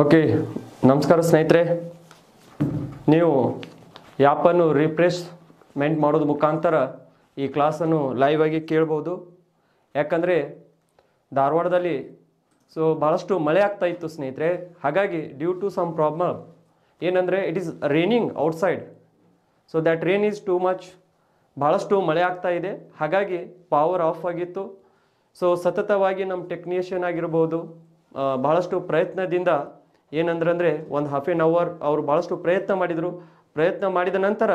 okay ನಮಸ್ಕಾರ ಸ್ನೇಹಿತರೆ ನೀವು ಆ್ಯಪನ್ನು ರಿಪ್ರೆಸ್ಮೆಂಟ್ ಮಾಡೋದ ಮುಖಾಂತರ ಈ ಕ್ಲಾಸನ್ನು ಲೈವ್ ಆಗಿ ಕೇಳ್ಬೋದು ಯಾಕಂದರೆ ಧಾರವಾಡದಲ್ಲಿ ಸೊ ಭಾಳಷ್ಟು ಮಳೆ ಆಗ್ತಾ ಇತ್ತು ಸ್ನೇಹಿತರೆ ಹಾಗಾಗಿ ಡ್ಯೂ ಟು ಸಮ್ ಪ್ರಾಬ್ಲಮ್ ಏನಂದರೆ it is raining outside so that rain is too much ಭಾಳಷ್ಟು ಮಳೆ ಆಗ್ತಾ ಇದೆ ಹಾಗಾಗಿ ಪವರ್ ಆಫ್ ಆಗಿತ್ತು ಸೊ ಸತತವಾಗಿ ನಮ್ಮ ಟೆಕ್ನಿಷಿಯನ್ ಆಗಿರ್ಬೋದು ಭಾಳಷ್ಟು ಪ್ರಯತ್ನದಿಂದ ಅಂದರೆ ಒಂದು ಹಾಫ್ ಎನ್ ಅವರ್ ಅವರು ಭಾಳಷ್ಟು ಪ್ರಯತ್ನ ಮಾಡಿದರು ಪ್ರಯತ್ನ ಮಾಡಿದ ನಂತರ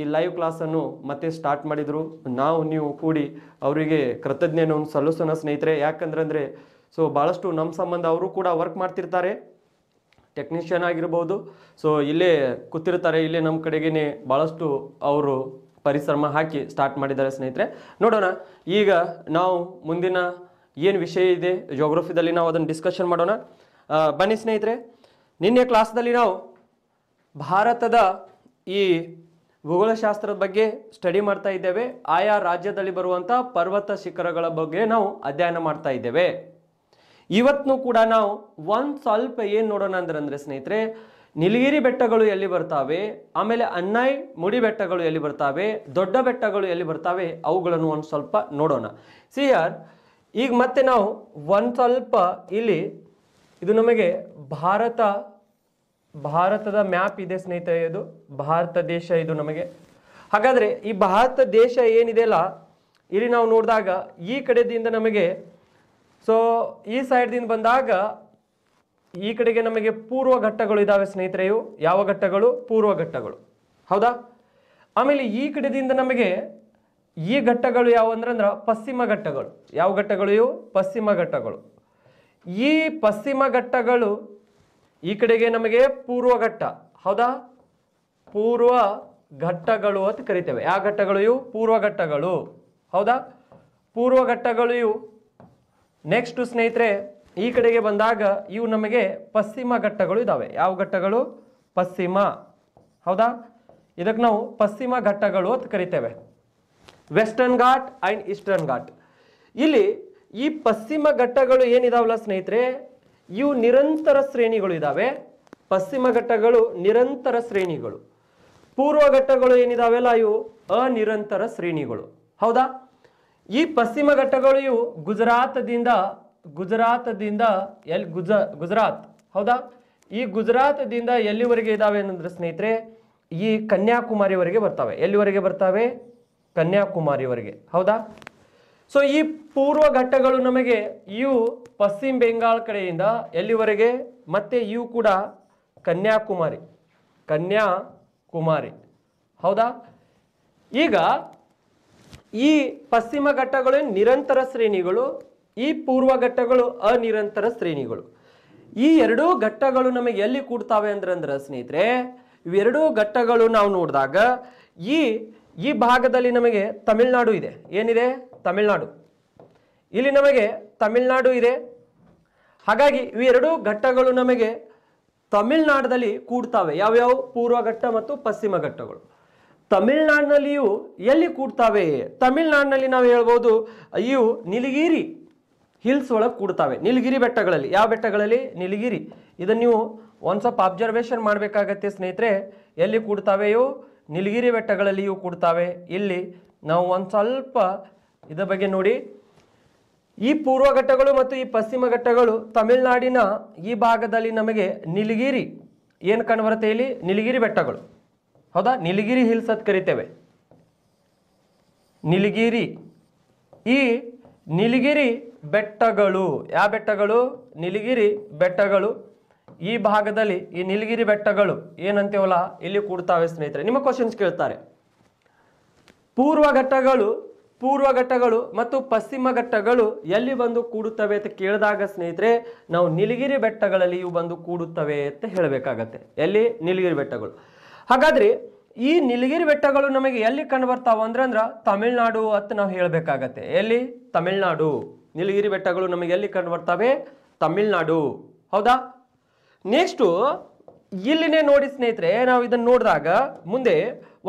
ಈ ಲೈವ್ ಕ್ಲಾಸನ್ನು ಮತ್ತೆ ಸ್ಟಾರ್ಟ್ ಮಾಡಿದರು ನಾವು ನೀವು ಕೂಡಿ ಅವರಿಗೆ ಕೃತಜ್ಞನ ಸಲ್ಲಿಸೋಣ ಸ್ನೇಹಿತರೆ ಅಂದರೆ ಸೊ ಭಾಳಷ್ಟು ನಮ್ಮ ಸಂಬಂಧ ಅವರು ಕೂಡ ವರ್ಕ್ ಮಾಡ್ತಿರ್ತಾರೆ ಟೆಕ್ನಿಷಿಯನ್ ಆಗಿರ್ಬೋದು ಸೊ ಇಲ್ಲೇ ಕೂತಿರ್ತಾರೆ ಇಲ್ಲೇ ನಮ್ಮ ಕಡೆಗೇ ಭಾಳಷ್ಟು ಅವರು ಪರಿಶ್ರಮ ಹಾಕಿ ಸ್ಟಾರ್ಟ್ ಮಾಡಿದ್ದಾರೆ ಸ್ನೇಹಿತರೆ ನೋಡೋಣ ಈಗ ನಾವು ಮುಂದಿನ ಏನು ವಿಷಯ ಇದೆ ಜೋಗ್ರಫಿದಲ್ಲಿ ನಾವು ಅದನ್ನು ಡಿಸ್ಕಷನ್ ಮಾಡೋಣ ಬನ್ನಿ ಸ್ನೇಹಿತರೆ ನಿನ್ನೆ ಕ್ಲಾಸ್ದಲ್ಲಿ ನಾವು ಭಾರತದ ಈ ಭೂಗೋಳಶಾಸ್ತ್ರದ ಬಗ್ಗೆ ಸ್ಟಡಿ ಮಾಡ್ತಾ ಇದ್ದೇವೆ ಆಯಾ ರಾಜ್ಯದಲ್ಲಿ ಬರುವಂಥ ಪರ್ವತ ಶಿಖರಗಳ ಬಗ್ಗೆ ನಾವು ಅಧ್ಯಯನ ಮಾಡ್ತಾ ಇದ್ದೇವೆ ಇವತ್ತು ಕೂಡ ನಾವು ಒಂದು ಸ್ವಲ್ಪ ಏನು ನೋಡೋಣ ಅಂದ್ರೆ ಸ್ನೇಹಿತರೆ ನೀಲಗಿರಿ ಬೆಟ್ಟಗಳು ಎಲ್ಲಿ ಬರ್ತಾವೆ ಆಮೇಲೆ ಅನ್ನಾಯ್ ಮುಡಿ ಬೆಟ್ಟಗಳು ಎಲ್ಲಿ ಬರ್ತಾವೆ ದೊಡ್ಡ ಬೆಟ್ಟಗಳು ಎಲ್ಲಿ ಬರ್ತಾವೆ ಅವುಗಳನ್ನು ಒಂದು ಸ್ವಲ್ಪ ನೋಡೋಣ ಸಿಆರ್ ಈಗ ಮತ್ತೆ ನಾವು ಒಂದು ಸ್ವಲ್ಪ ಇಲ್ಲಿ ಇದು ನಮಗೆ ಭಾರತ ಭಾರತದ ಮ್ಯಾಪ್ ಇದೆ ಸ್ನೇಹಿತರೆ ಇದು ಭಾರತ ದೇಶ ಇದು ನಮಗೆ ಹಾಗಾದರೆ ಈ ಭಾರತ ದೇಶ ಏನಿದೆ ಅಲ್ಲ ಇಲ್ಲಿ ನಾವು ನೋಡಿದಾಗ ಈ ಕಡೆದಿಂದ ನಮಗೆ ಸೊ ಈ ಸೈಡ್ದಿಂದ ಬಂದಾಗ ಈ ಕಡೆಗೆ ನಮಗೆ ಪೂರ್ವ ಘಟ್ಟಗಳು ಇದ್ದಾವೆ ಸ್ನೇಹಿತರೆ ಯಾವ ಘಟ್ಟಗಳು ಪೂರ್ವ ಘಟ್ಟಗಳು ಹೌದಾ ಆಮೇಲೆ ಈ ಕಡೆಯಿಂದ ನಮಗೆ ಈ ಘಟ್ಟಗಳು ಯಾವ ಅಂದ್ರೆ ಪಶ್ಚಿಮ ಘಟ್ಟಗಳು ಯಾವ ಘಟ್ಟಗಳು ಇವು ಪಶ್ಚಿಮ ಘಟ್ಟಗಳು ಈ ಪಶ್ಚಿಮ ಘಟ್ಟಗಳು ಈ ಕಡೆಗೆ ನಮಗೆ ಪೂರ್ವ ಘಟ್ಟ ಹೌದಾ ಪೂರ್ವ ಘಟ್ಟಗಳು ಅಂತ ಕರಿತೇವೆ ಯಾವ ಘಟ್ಟಗಳು ಇವು ಪೂರ್ವ ಘಟ್ಟಗಳು ಹೌದಾ ಪೂರ್ವ ಘಟ್ಟಗಳು ಇವು ನೆಕ್ಸ್ಟ್ ಸ್ನೇಹಿತರೆ ಈ ಕಡೆಗೆ ಬಂದಾಗ ಇವು ನಮಗೆ ಪಶ್ಚಿಮ ಘಟ್ಟಗಳು ಇದ್ದಾವೆ ಯಾವ ಘಟ್ಟಗಳು ಪಶ್ಚಿಮ ಹೌದಾ ಇದಕ್ಕೆ ನಾವು ಪಶ್ಚಿಮ ಘಟ್ಟಗಳು ಅಂತ ಕರಿತೇವೆ western Ghat and eastern Ghat ಇಲ್ಲಿ ಈ ಪಶ್ಚಿಮ ಘಟ್ಟಗಳು ಏನಿದಾವಲ್ಲ ಸ್ನೇಹಿತರೆ ಇವು ನಿರಂತರ ಶ್ರೇಣಿಗಳು ಇದ್ದಾವೆ ಪಶ್ಚಿಮ ಘಟ್ಟಗಳು ನಿರಂತರ ಶ್ರೇಣಿಗಳು ಪೂರ್ವ ಘಟ್ಟಗಳು ಏನಿದಾವೆಲ್ಲ ಇವು ಅನಿರಂತರ ಶ್ರೇಣಿಗಳು ಹೌದಾ ಈ ಪಶ್ಚಿಮ ಘಟ್ಟಗಳು ಇವು ಗುಜರಾತದಿಂದ ಗುಜರಾತದಿಂದ ಎಲ್ಲಿ ಗುಜ ಗುಜರಾತ್ ಹೌದಾ ಈ ಗುಜರಾತದಿಂದ ಎಲ್ಲಿವರೆಗೆ ಇದ್ದಾವೆ ಏನಂದ್ರೆ ಸ್ನೇಹಿತರೆ ಈ ಕನ್ಯಾಕುಮಾರಿವರೆಗೆ ಬರ್ತಾವೆ ಎಲ್ಲಿವರೆಗೆ ಬರ್ತಾವೆ ಕನ್ಯಾಕುಮಾರಿವರೆಗೆ ಹೌದಾ ಸೊ ಈ ಪೂರ್ವ ಘಟ್ಟಗಳು ನಮಗೆ ಇವು ಪಶ್ಚಿಮ ಬೆಂಗಾಲ್ ಕಡೆಯಿಂದ ಎಲ್ಲಿವರೆಗೆ ಮತ್ತೆ ಇವು ಕೂಡ ಕನ್ಯಾಕುಮಾರಿ ಕನ್ಯಾಕುಮಾರಿ ಹೌದಾ ಈಗ ಈ ಪಶ್ಚಿಮ ಘಟ್ಟಗಳು ನಿರಂತರ ಶ್ರೇಣಿಗಳು ಈ ಪೂರ್ವ ಘಟ್ಟಗಳು ಅನಿರಂತರ ಶ್ರೇಣಿಗಳು ಈ ಎರಡೂ ಘಟ್ಟಗಳು ನಮಗೆ ಎಲ್ಲಿ ಕೂಡ್ತಾವೆ ಅಂದ್ರೆ ಅಂದ್ರೆ ಸ್ನೇಹಿತರೆ ಇವೆರಡೂ ಘಟ್ಟಗಳು ನಾವು ನೋಡಿದಾಗ ಈ ಈ ಭಾಗದಲ್ಲಿ ನಮಗೆ ತಮಿಳುನಾಡು ಇದೆ ಏನಿದೆ ತಮಿಳುನಾಡು ಇಲ್ಲಿ ನಮಗೆ ತಮಿಳುನಾಡು ಇದೆ ಹಾಗಾಗಿ ಇವೆರಡೂ ಘಟ್ಟಗಳು ನಮಗೆ ತಮಿಳುನಾಡದಲ್ಲಿ ಕೂಡ್ತಾವೆ ಯಾವ್ಯಾವ ಪೂರ್ವ ಘಟ್ಟ ಮತ್ತು ಪಶ್ಚಿಮ ಘಟ್ಟಗಳು ತಮಿಳುನಾಡಿನಲ್ಲಿಯೂ ಎಲ್ಲಿ ಕೂಡ್ತಾವೆ ತಮಿಳ್ನಾಡಿನಲ್ಲಿ ನಾವು ಹೇಳ್ಬೋದು ಇವು ನೀಲಗಿರಿ ಹಿಲ್ಸ್ ಒಳಗೆ ಕೂಡ್ತಾವೆ ನೀಲಗಿರಿ ಬೆಟ್ಟಗಳಲ್ಲಿ ಯಾವ ಬೆಟ್ಟಗಳಲ್ಲಿ ನೀಲಗಿರಿ ಇದನ್ನು ನೀವು ಒಂದು ಸ್ವಲ್ಪ ಅಬ್ಸರ್ವೇಷನ್ ಮಾಡಬೇಕಾಗತ್ತೆ ಸ್ನೇಹಿತರೆ ಎಲ್ಲಿ ಕೂಡ್ತಾವೆಯೋ ನೀಲಗಿರಿ ಬೆಟ್ಟಗಳಲ್ಲಿಯೂ ಕೂಡ್ತಾವೆ ಇಲ್ಲಿ ನಾವು ಒಂದು ಸ್ವಲ್ಪ ಇದರ ಬಗ್ಗೆ ನೋಡಿ ಈ ಪೂರ್ವ ಘಟ್ಟಗಳು ಮತ್ತು ಈ ಪಶ್ಚಿಮ ಘಟ್ಟಗಳು ತಮಿಳುನಾಡಿನ ಈ ಭಾಗದಲ್ಲಿ ನಮಗೆ ನೀಲಗಿರಿ ಏನು ಕಂಡುಬರುತ್ತೆ ಇಲ್ಲಿ ನೀಲಗಿರಿ ಬೆಟ್ಟಗಳು ಹೌದಾ ನೀಲಗಿರಿ ಹಿಲ್ಸ್ ಅಂತ ಕರಿತೇವೆ ನೀಲಗಿರಿ ಈ ನೀಲಗಿರಿ ಬೆಟ್ಟಗಳು ಯಾವ ಬೆಟ್ಟಗಳು ನೀಲಗಿರಿ ಬೆಟ್ಟಗಳು ಈ ಭಾಗದಲ್ಲಿ ಈ ನೀಲಗಿರಿ ಬೆಟ್ಟಗಳು ಏನಂತೇವಲ್ಲ ಇಲ್ಲಿ ಕೂಡ್ತಾವೆ ಸ್ನೇಹಿತರೆ ನಿಮ್ಮ ಕ್ವಶನ್ಸ್ ಕೇಳ್ತಾರೆ ಪೂರ್ವ ಘಟ್ಟಗಳು ಪೂರ್ವ ಘಟ್ಟಗಳು ಮತ್ತು ಪಶ್ಚಿಮ ಘಟ್ಟಗಳು ಎಲ್ಲಿ ಬಂದು ಕೂಡುತ್ತವೆ ಅಂತ ಕೇಳಿದಾಗ ಸ್ನೇಹಿತರೆ ನಾವು ನೀಲಗಿರಿ ಬೆಟ್ಟಗಳಲ್ಲಿ ಇವು ಬಂದು ಕೂಡುತ್ತವೆ ಅಂತ ಹೇಳಬೇಕಾಗತ್ತೆ ಎಲ್ಲಿ ನೀಲಗಿರಿ ಬೆಟ್ಟಗಳು ಹಾಗಾದ್ರೆ ಈ ನೀಲಗಿರಿ ಬೆಟ್ಟಗಳು ನಮಗೆ ಎಲ್ಲಿ ಕಂಡು ಬರ್ತಾವ ಅಂದ್ರೆ ಅಂದ್ರ ತಮಿಳ್ನಾಡು ಅಂತ ನಾವು ಹೇಳಬೇಕಾಗತ್ತೆ ಎಲ್ಲಿ ತಮಿಳ್ನಾಡು ನೀಲಗಿರಿ ಬೆಟ್ಟಗಳು ನಮಗೆ ಎಲ್ಲಿ ಕಂಡು ಬರ್ತಾವೆ ತಮಿಳ್ನಾಡು ಹೌದಾ ನೆಕ್ಸ್ಟು ಇಲ್ಲಿನೇ ನೋಡಿ ಸ್ನೇಹಿತರೆ ನಾವು ಇದನ್ನು ನೋಡಿದಾಗ ಮುಂದೆ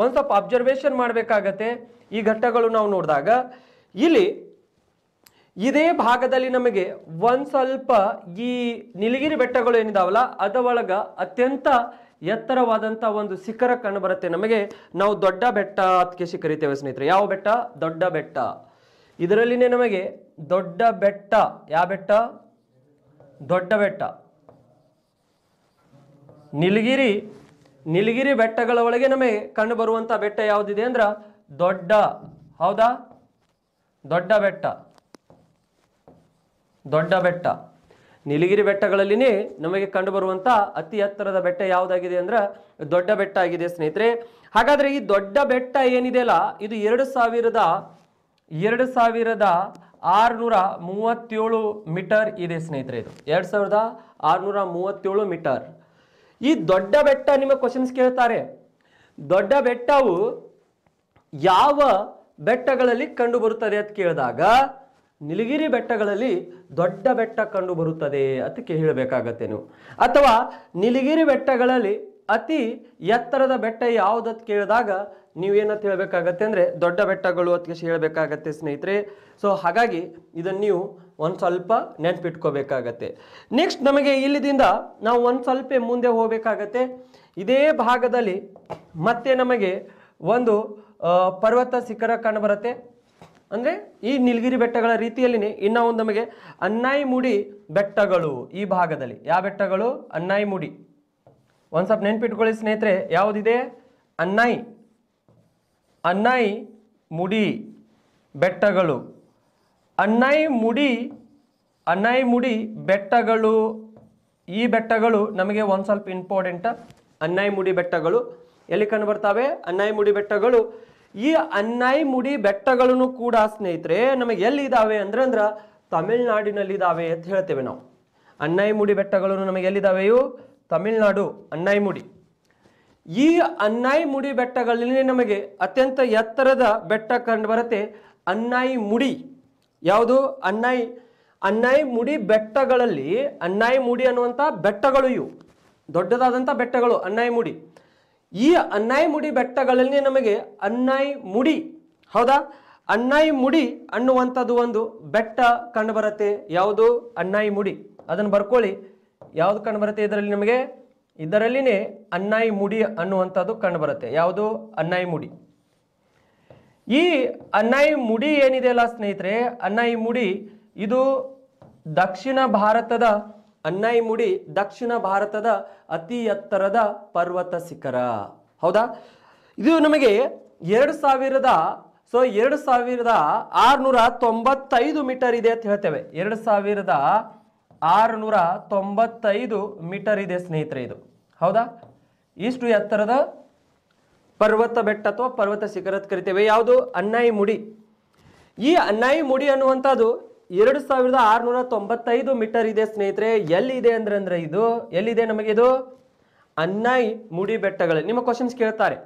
ಒಂದು ಸ್ವಲ್ಪ ಅಬ್ಸರ್ವೇಷನ್ ಮಾಡಬೇಕಾಗತ್ತೆ ಈ ಘಟ್ಟಗಳು ನಾವು ನೋಡಿದಾಗ ಇಲ್ಲಿ ಇದೇ ಭಾಗದಲ್ಲಿ ನಮಗೆ ಒಂದು ಸ್ವಲ್ಪ ಈ ನೀಲಗಿರಿ ಬೆಟ್ಟಗಳು ಏನಿದಾವಲ್ಲ ಅದೊಳಗ ಅತ್ಯಂತ ಎತ್ತರವಾದಂಥ ಒಂದು ಶಿಖರ ಕಂಡು ಬರುತ್ತೆ ನಮಗೆ ನಾವು ದೊಡ್ಡ ಬೆಟ್ಟ ಅದಕ್ಕೆ ಶಿಖರಿತೇವೆ ಸ್ನೇಹಿತರೆ ಯಾವ ಬೆಟ್ಟ ದೊಡ್ಡ ಬೆಟ್ಟ ಇದರಲ್ಲಿನೇ ನಮಗೆ ದೊಡ್ಡ ಬೆಟ್ಟ ಯಾವ ಬೆಟ್ಟ ದೊಡ್ಡ ಬೆಟ್ಟ ನಿಲಗಿರಿ ನಿಲಗಿರಿ ಬೆಟ್ಟಗಳ ಒಳಗೆ ನಮಗೆ ಕಂಡು ಬರುವಂಥ ಬೆಟ್ಟ ಯಾವುದಿದೆ ಅಂದ್ರೆ ದೊಡ್ಡ ಹೌದಾ ದೊಡ್ಡ ಬೆಟ್ಟ ದೊಡ್ಡ ಬೆಟ್ಟ ನೀಲಗಿರಿ ಬೆಟ್ಟಗಳಲ್ಲಿನೇ ನಮಗೆ ಕಂಡುಬರುವಂಥ ಅತಿ ಎತ್ತರದ ಬೆಟ್ಟ ಯಾವುದಾಗಿದೆ ಅಂದ್ರೆ ದೊಡ್ಡ ಬೆಟ್ಟ ಆಗಿದೆ ಸ್ನೇಹಿತರೆ ಹಾಗಾದರೆ ಈ ದೊಡ್ಡ ಬೆಟ್ಟ ಏನಿದೆಯಲ್ಲ ಇದು ಎರಡು ಸಾವಿರದ ಎರಡು ಸಾವಿರದ ಆರುನೂರ ಮೂವತ್ತೇಳು ಮೀಟರ್ ಇದೆ ಸ್ನೇಹಿತರೆ ಇದು ಎರಡು ಸಾವಿರದ ಆರುನೂರ ಮೂವತ್ತೇಳು ಮೀಟರ್ ಈ ದೊಡ್ಡ ಬೆಟ್ಟ ನಿಮಗೆ ಕ್ವಶನ್ಸ್ ಕೇಳ್ತಾರೆ ದೊಡ್ಡ ಬೆಟ್ಟವು ಯಾವ ಬೆಟ್ಟಗಳಲ್ಲಿ ಕಂಡು ಬರುತ್ತದೆ ಅಂತ ಕೇಳಿದಾಗ ನೀಲಗಿರಿ ಬೆಟ್ಟಗಳಲ್ಲಿ ದೊಡ್ಡ ಬೆಟ್ಟ ಕಂಡು ಬರುತ್ತದೆ ಅಂತ ಹೇಳಬೇಕಾಗತ್ತೆ ನೀವು ಅಥವಾ ನಿಲಗಿರಿ ಬೆಟ್ಟಗಳಲ್ಲಿ ಅತಿ ಎತ್ತರದ ಬೆಟ್ಟ ಯಾವುದಂತ ಕೇಳಿದಾಗ ನೀವೇನ ಹೇಳಬೇಕಾಗತ್ತೆ ಅಂದರೆ ದೊಡ್ಡ ಬೆಟ್ಟಗಳು ಅದಕ್ಕೆ ಹೇಳಬೇಕಾಗತ್ತೆ ಸ್ನೇಹಿತರೆ ಸೊ ಹಾಗಾಗಿ ಇದನ್ನು ನೀವು ಒಂದು ಸ್ವಲ್ಪ ನೆನ್ಪಿಟ್ಕೋಬೇಕಾಗತ್ತೆ ನೆಕ್ಸ್ಟ್ ನಮಗೆ ಇಲ್ಲಿದಿಂದ ನಾವು ಒಂದು ಸ್ವಲ್ಪ ಮುಂದೆ ಹೋಗಬೇಕಾಗತ್ತೆ ಇದೇ ಭಾಗದಲ್ಲಿ ಮತ್ತೆ ನಮಗೆ ಒಂದು ಪರ್ವತ ಶಿಖರ ಕಾಣಬರುತ್ತೆ ಅಂದರೆ ಈ ನೀಲಗಿರಿ ಬೆಟ್ಟಗಳ ರೀತಿಯಲ್ಲಿ ಇನ್ನೂ ಒಂದು ನಮಗೆ ಮುಡಿ ಬೆಟ್ಟಗಳು ಈ ಭಾಗದಲ್ಲಿ ಯಾವ ಬೆಟ್ಟಗಳು ಮುಡಿ ಒಂದು ಸ್ವಲ್ಪ ನೆನ್ಪಿಟ್ಕೊಳ್ಳಿ ಸ್ನೇಹಿತರೆ ಯಾವುದಿದೆ ಅನ್ನಾಯಿ ಅನ್ನೈ ಮುಡಿ ಬೆಟ್ಟಗಳು ಅನ್ನೈ ಮುಡಿ ಅನ್ನೈ ಮುಡಿ ಬೆಟ್ಟಗಳು ಈ ಬೆಟ್ಟಗಳು ನಮಗೆ ಒಂದು ಸ್ವಲ್ಪ ಇಂಪಾರ್ಟೆಂಟ್ ಅನ್ನೈ ಮುಡಿ ಬೆಟ್ಟಗಳು ಎಲ್ಲಿ ಕಂಡು ಬರ್ತಾವೆ ಅನ್ನೈ ಮುಡಿ ಬೆಟ್ಟಗಳು ಈ ಅನ್ನೈ ಮುಡಿ ಬೆಟ್ಟಗಳನ್ನು ಕೂಡ ಸ್ನೇಹಿತರೆ ನಮಗೆ ಎಲ್ಲಿ ಇದಾವೆ ಅಂದ್ರೆ ಅಂದ್ರೆ ತಮಿಳ್ನಾಡಿನಲ್ಲಿ ಅಂತ ಹೇಳ್ತೇವೆ ನಾವು ಅನ್ನೈ ಮುಡಿ ಬೆಟ್ಟಗಳು ನಮಗೆ ಎಲ್ಲಿದ್ದಾವೆಯು ತಮಿಳ್ನಾಡು ಅನ್ನೈ ಮುಡಿ ಈ ಅನ್ನಾಯಿ ಮುಡಿ ಬೆಟ್ಟಗಳಲ್ಲಿ ನಮಗೆ ಅತ್ಯಂತ ಎತ್ತರದ ಬೆಟ್ಟ ಕಂಡು ಬರುತ್ತೆ ಅನ್ನಾಯಿ ಮುಡಿ ಯಾವುದು ಅನ್ನಾಯಿ ಅನ್ನಾಯಿ ಮುಡಿ ಬೆಟ್ಟಗಳಲ್ಲಿ ಅನ್ನಾಯಿ ಮುಡಿ ಅನ್ನುವಂಥ ಬೆಟ್ಟಗಳು ಇವು ದೊಡ್ಡದಾದಂಥ ಬೆಟ್ಟಗಳು ಅನ್ನಾಯಿ ಮುಡಿ ಈ ಅನ್ನಾಯಿ ಮುಡಿ ಬೆಟ್ಟಗಳಲ್ಲಿ ನಮಗೆ ಅನ್ನಾಯಿ ಮುಡಿ ಹೌದಾ ಅನ್ನಾಯಿ ಮುಡಿ ಅನ್ನುವಂಥದ್ದು ಒಂದು ಬೆಟ್ಟ ಕಂಡು ಬರುತ್ತೆ ಯಾವುದು ಅನ್ನಾಯಿ ಮುಡಿ ಅದನ್ನು ಬರ್ಕೊಳ್ಳಿ ಯಾವುದು ಕಂಡು ಬರುತ್ತೆ ಇದರಲ್ಲಿ ನಮಗೆ ಇದರಲ್ಲಿನೇ ಅನ್ನಾಯಿ ಮುಡಿ ಅನ್ನುವಂಥದ್ದು ಕಂಡುಬರುತ್ತೆ ಯಾವುದು ಅನ್ನಾಯಿ ಮುಡಿ ಈ ಅನ್ನಾಯಿ ಮುಡಿ ಏನಿದೆ ಅಲ್ಲ ಸ್ನೇಹಿತರೆ ಅನ್ನಾಯಿ ಮುಡಿ ಇದು ದಕ್ಷಿಣ ಭಾರತದ ಅನ್ನಾಯಿ ಮುಡಿ ದಕ್ಷಿಣ ಭಾರತದ ಅತಿ ಎತ್ತರದ ಪರ್ವತ ಶಿಖರ ಹೌದಾ ಇದು ನಮಗೆ ಎರಡು ಸಾವಿರದ ಸೊ ಎರಡು ಸಾವಿರದ ಆರುನೂರ ತೊಂಬತ್ತೈದು ಮೀಟರ್ ಇದೆ ಅಂತ ಹೇಳ್ತೇವೆ ಎರಡು ಸಾವಿರದ ಆರುನೂರ ತೊಂಬತ್ತೈದು ಮೀಟರ್ ಇದೆ ಸ್ನೇಹಿತರೆ ಇದು ಹೌದಾ ಇಷ್ಟು ಎತ್ತರದ ಪರ್ವತ ಬೆಟ್ಟ ಅಥವಾ ಪರ್ವತ ಶಿಖರದ ಕರಿತೇವೆ ಯಾವುದು ಅನ್ನಾಯಿ ಮುಡಿ ಈ ಅನ್ನಾಯಿ ಮುಡಿ ಅನ್ನುವಂಥದ್ದು ಎರಡು ಸಾವಿರದ ಆರುನೂರ ತೊಂಬತ್ತೈದು ಮೀಟರ್ ಇದೆ ಸ್ನೇಹಿತರೆ ಎಲ್ಲಿದೆ ಅಂದ್ರೆ ಅಂದ್ರೆ ಇದು ಎಲ್ಲಿದೆ ನಮಗೆ ಇದು ಅನ್ನಾಯಿ ಮುಡಿ ಬೆಟ್ಟಗಳು ನಿಮ್ಮ ಕ್ವಶನ್ಸ್ ಕೇಳ್ತಾರೆ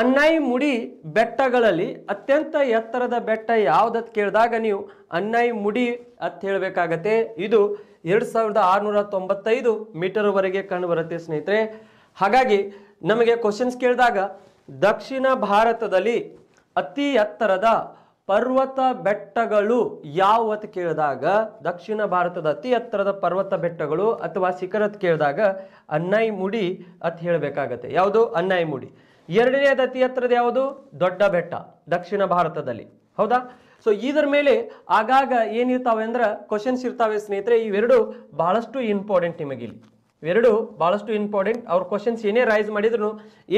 ಅನ್ನೈ ಮುಡಿ ಬೆಟ್ಟಗಳಲ್ಲಿ ಅತ್ಯಂತ ಎತ್ತರದ ಬೆಟ್ಟ ಯಾವುದತ್ ಕೇಳಿದಾಗ ನೀವು ಅನ್ನೈ ಮುಡಿ ಅಂತ ಹೇಳಬೇಕಾಗತ್ತೆ ಇದು ಎರಡು ಸಾವಿರದ ಆರುನೂರ ತೊಂಬತ್ತೈದು ಮೀಟರ್ವರೆಗೆ ಕಂಡುಬರುತ್ತೆ ಸ್ನೇಹಿತರೆ ಹಾಗಾಗಿ ನಮಗೆ ಕ್ವಶನ್ಸ್ ಕೇಳಿದಾಗ ದಕ್ಷಿಣ ಭಾರತದಲ್ಲಿ ಅತಿ ಎತ್ತರದ ಪರ್ವತ ಬೆಟ್ಟಗಳು ಯಾವತ್ತು ಕೇಳಿದಾಗ ದಕ್ಷಿಣ ಭಾರತದ ಅತಿ ಎತ್ತರದ ಪರ್ವತ ಬೆಟ್ಟಗಳು ಅಥವಾ ಶಿಖರತ್ ಕೇಳಿದಾಗ ಅನ್ನೈ ಮುಡಿ ಅಂತ ಹೇಳಬೇಕಾಗತ್ತೆ ಯಾವುದು ಅನ್ನೈ ಮುಡಿ ಎರಡನೇದು ಅತಿ ಹತ್ತಿರದ ಯಾವುದು ದೊಡ್ಡ ಬೆಟ್ಟ ದಕ್ಷಿಣ ಭಾರತದಲ್ಲಿ ಹೌದಾ ಸೊ ಇದರ ಮೇಲೆ ಆಗಾಗ ಏನಿರ್ತಾವೆ ಅಂದ್ರೆ ಕ್ವಶನ್ಸ್ ಇರ್ತಾವೆ ಸ್ನೇಹಿತರೆ ಇವೆರಡು ಬಹಳಷ್ಟು ಇಂಪಾರ್ಟೆಂಟ್ ನಿಮಗೆ ಇಲ್ಲಿ ಇವೆರಡು ಬಹಳಷ್ಟು ಇಂಪಾರ್ಟೆಂಟ್ ಅವ್ರ ಕ್ವಶನ್ಸ್ ಏನೇ ರೈಸ್ ಮಾಡಿದ್ರು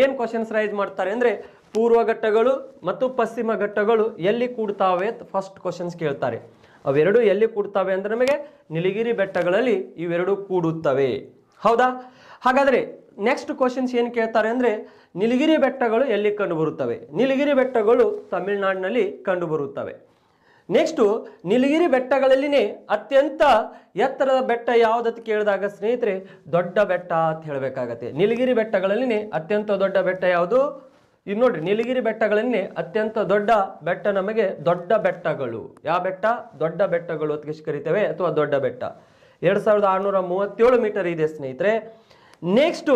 ಏನು ಕ್ವಶನ್ಸ್ ರೈಸ್ ಮಾಡ್ತಾರೆ ಅಂದರೆ ಪೂರ್ವ ಘಟ್ಟಗಳು ಮತ್ತು ಪಶ್ಚಿಮ ಘಟ್ಟಗಳು ಎಲ್ಲಿ ಕೂಡ್ತಾವೆ ಫಸ್ಟ್ ಕ್ವಶನ್ಸ್ ಕೇಳ್ತಾರೆ ಅವೆರಡು ಎಲ್ಲಿ ಕೂಡ್ತಾವೆ ಅಂದರೆ ನಮಗೆ ನಿಲಗಿರಿ ಬೆಟ್ಟಗಳಲ್ಲಿ ಇವೆರಡು ಕೂಡುತ್ತವೆ ಹೌದಾ ಹಾಗಾದರೆ ನೆಕ್ಸ್ಟ್ ಕ್ವಶನ್ಸ್ ಏನು ಕೇಳ್ತಾರೆ ಅಂದರೆ ನೀಲಗಿರಿ ಬೆಟ್ಟಗಳು ಎಲ್ಲಿ ಕಂಡುಬರುತ್ತವೆ ನೀಲಗಿರಿ ಬೆಟ್ಟಗಳು ತಮಿಳುನಾಡಿನಲ್ಲಿ ಕಂಡುಬರುತ್ತವೆ ನೆಕ್ಸ್ಟು ನೀಲಗಿರಿ ಬೆಟ್ಟಗಳಲ್ಲಿನೇ ಅತ್ಯಂತ ಎತ್ತರದ ಬೆಟ್ಟ ಯಾವುದಂತ ಕೇಳಿದಾಗ ಸ್ನೇಹಿತರೆ ದೊಡ್ಡ ಬೆಟ್ಟ ಅಂತ ಹೇಳಬೇಕಾಗತ್ತೆ ನೀಲಗಿರಿ ಬೆಟ್ಟಗಳಲ್ಲಿನೇ ಅತ್ಯಂತ ದೊಡ್ಡ ಬೆಟ್ಟ ಯಾವುದು ಇದು ನೋಡ್ರಿ ನೀಲಗಿರಿ ಬೆಟ್ಟಗಳನ್ನೇ ಅತ್ಯಂತ ದೊಡ್ಡ ಬೆಟ್ಟ ನಮಗೆ ದೊಡ್ಡ ಬೆಟ್ಟಗಳು ಯಾವ ಬೆಟ್ಟ ದೊಡ್ಡ ಬೆಟ್ಟಗಳು ಅಂತ ಕರಿತೇವೆ ಅಥವಾ ದೊಡ್ಡ ಬೆಟ್ಟ ಎರಡು ಸಾವಿರದ ಆರುನೂರ ಮೂವತ್ತೇಳು ಮೀಟರ್ ಇದೆ ಸ್ನೇಹಿತರೆ ನೆಕ್ಸ್ಟು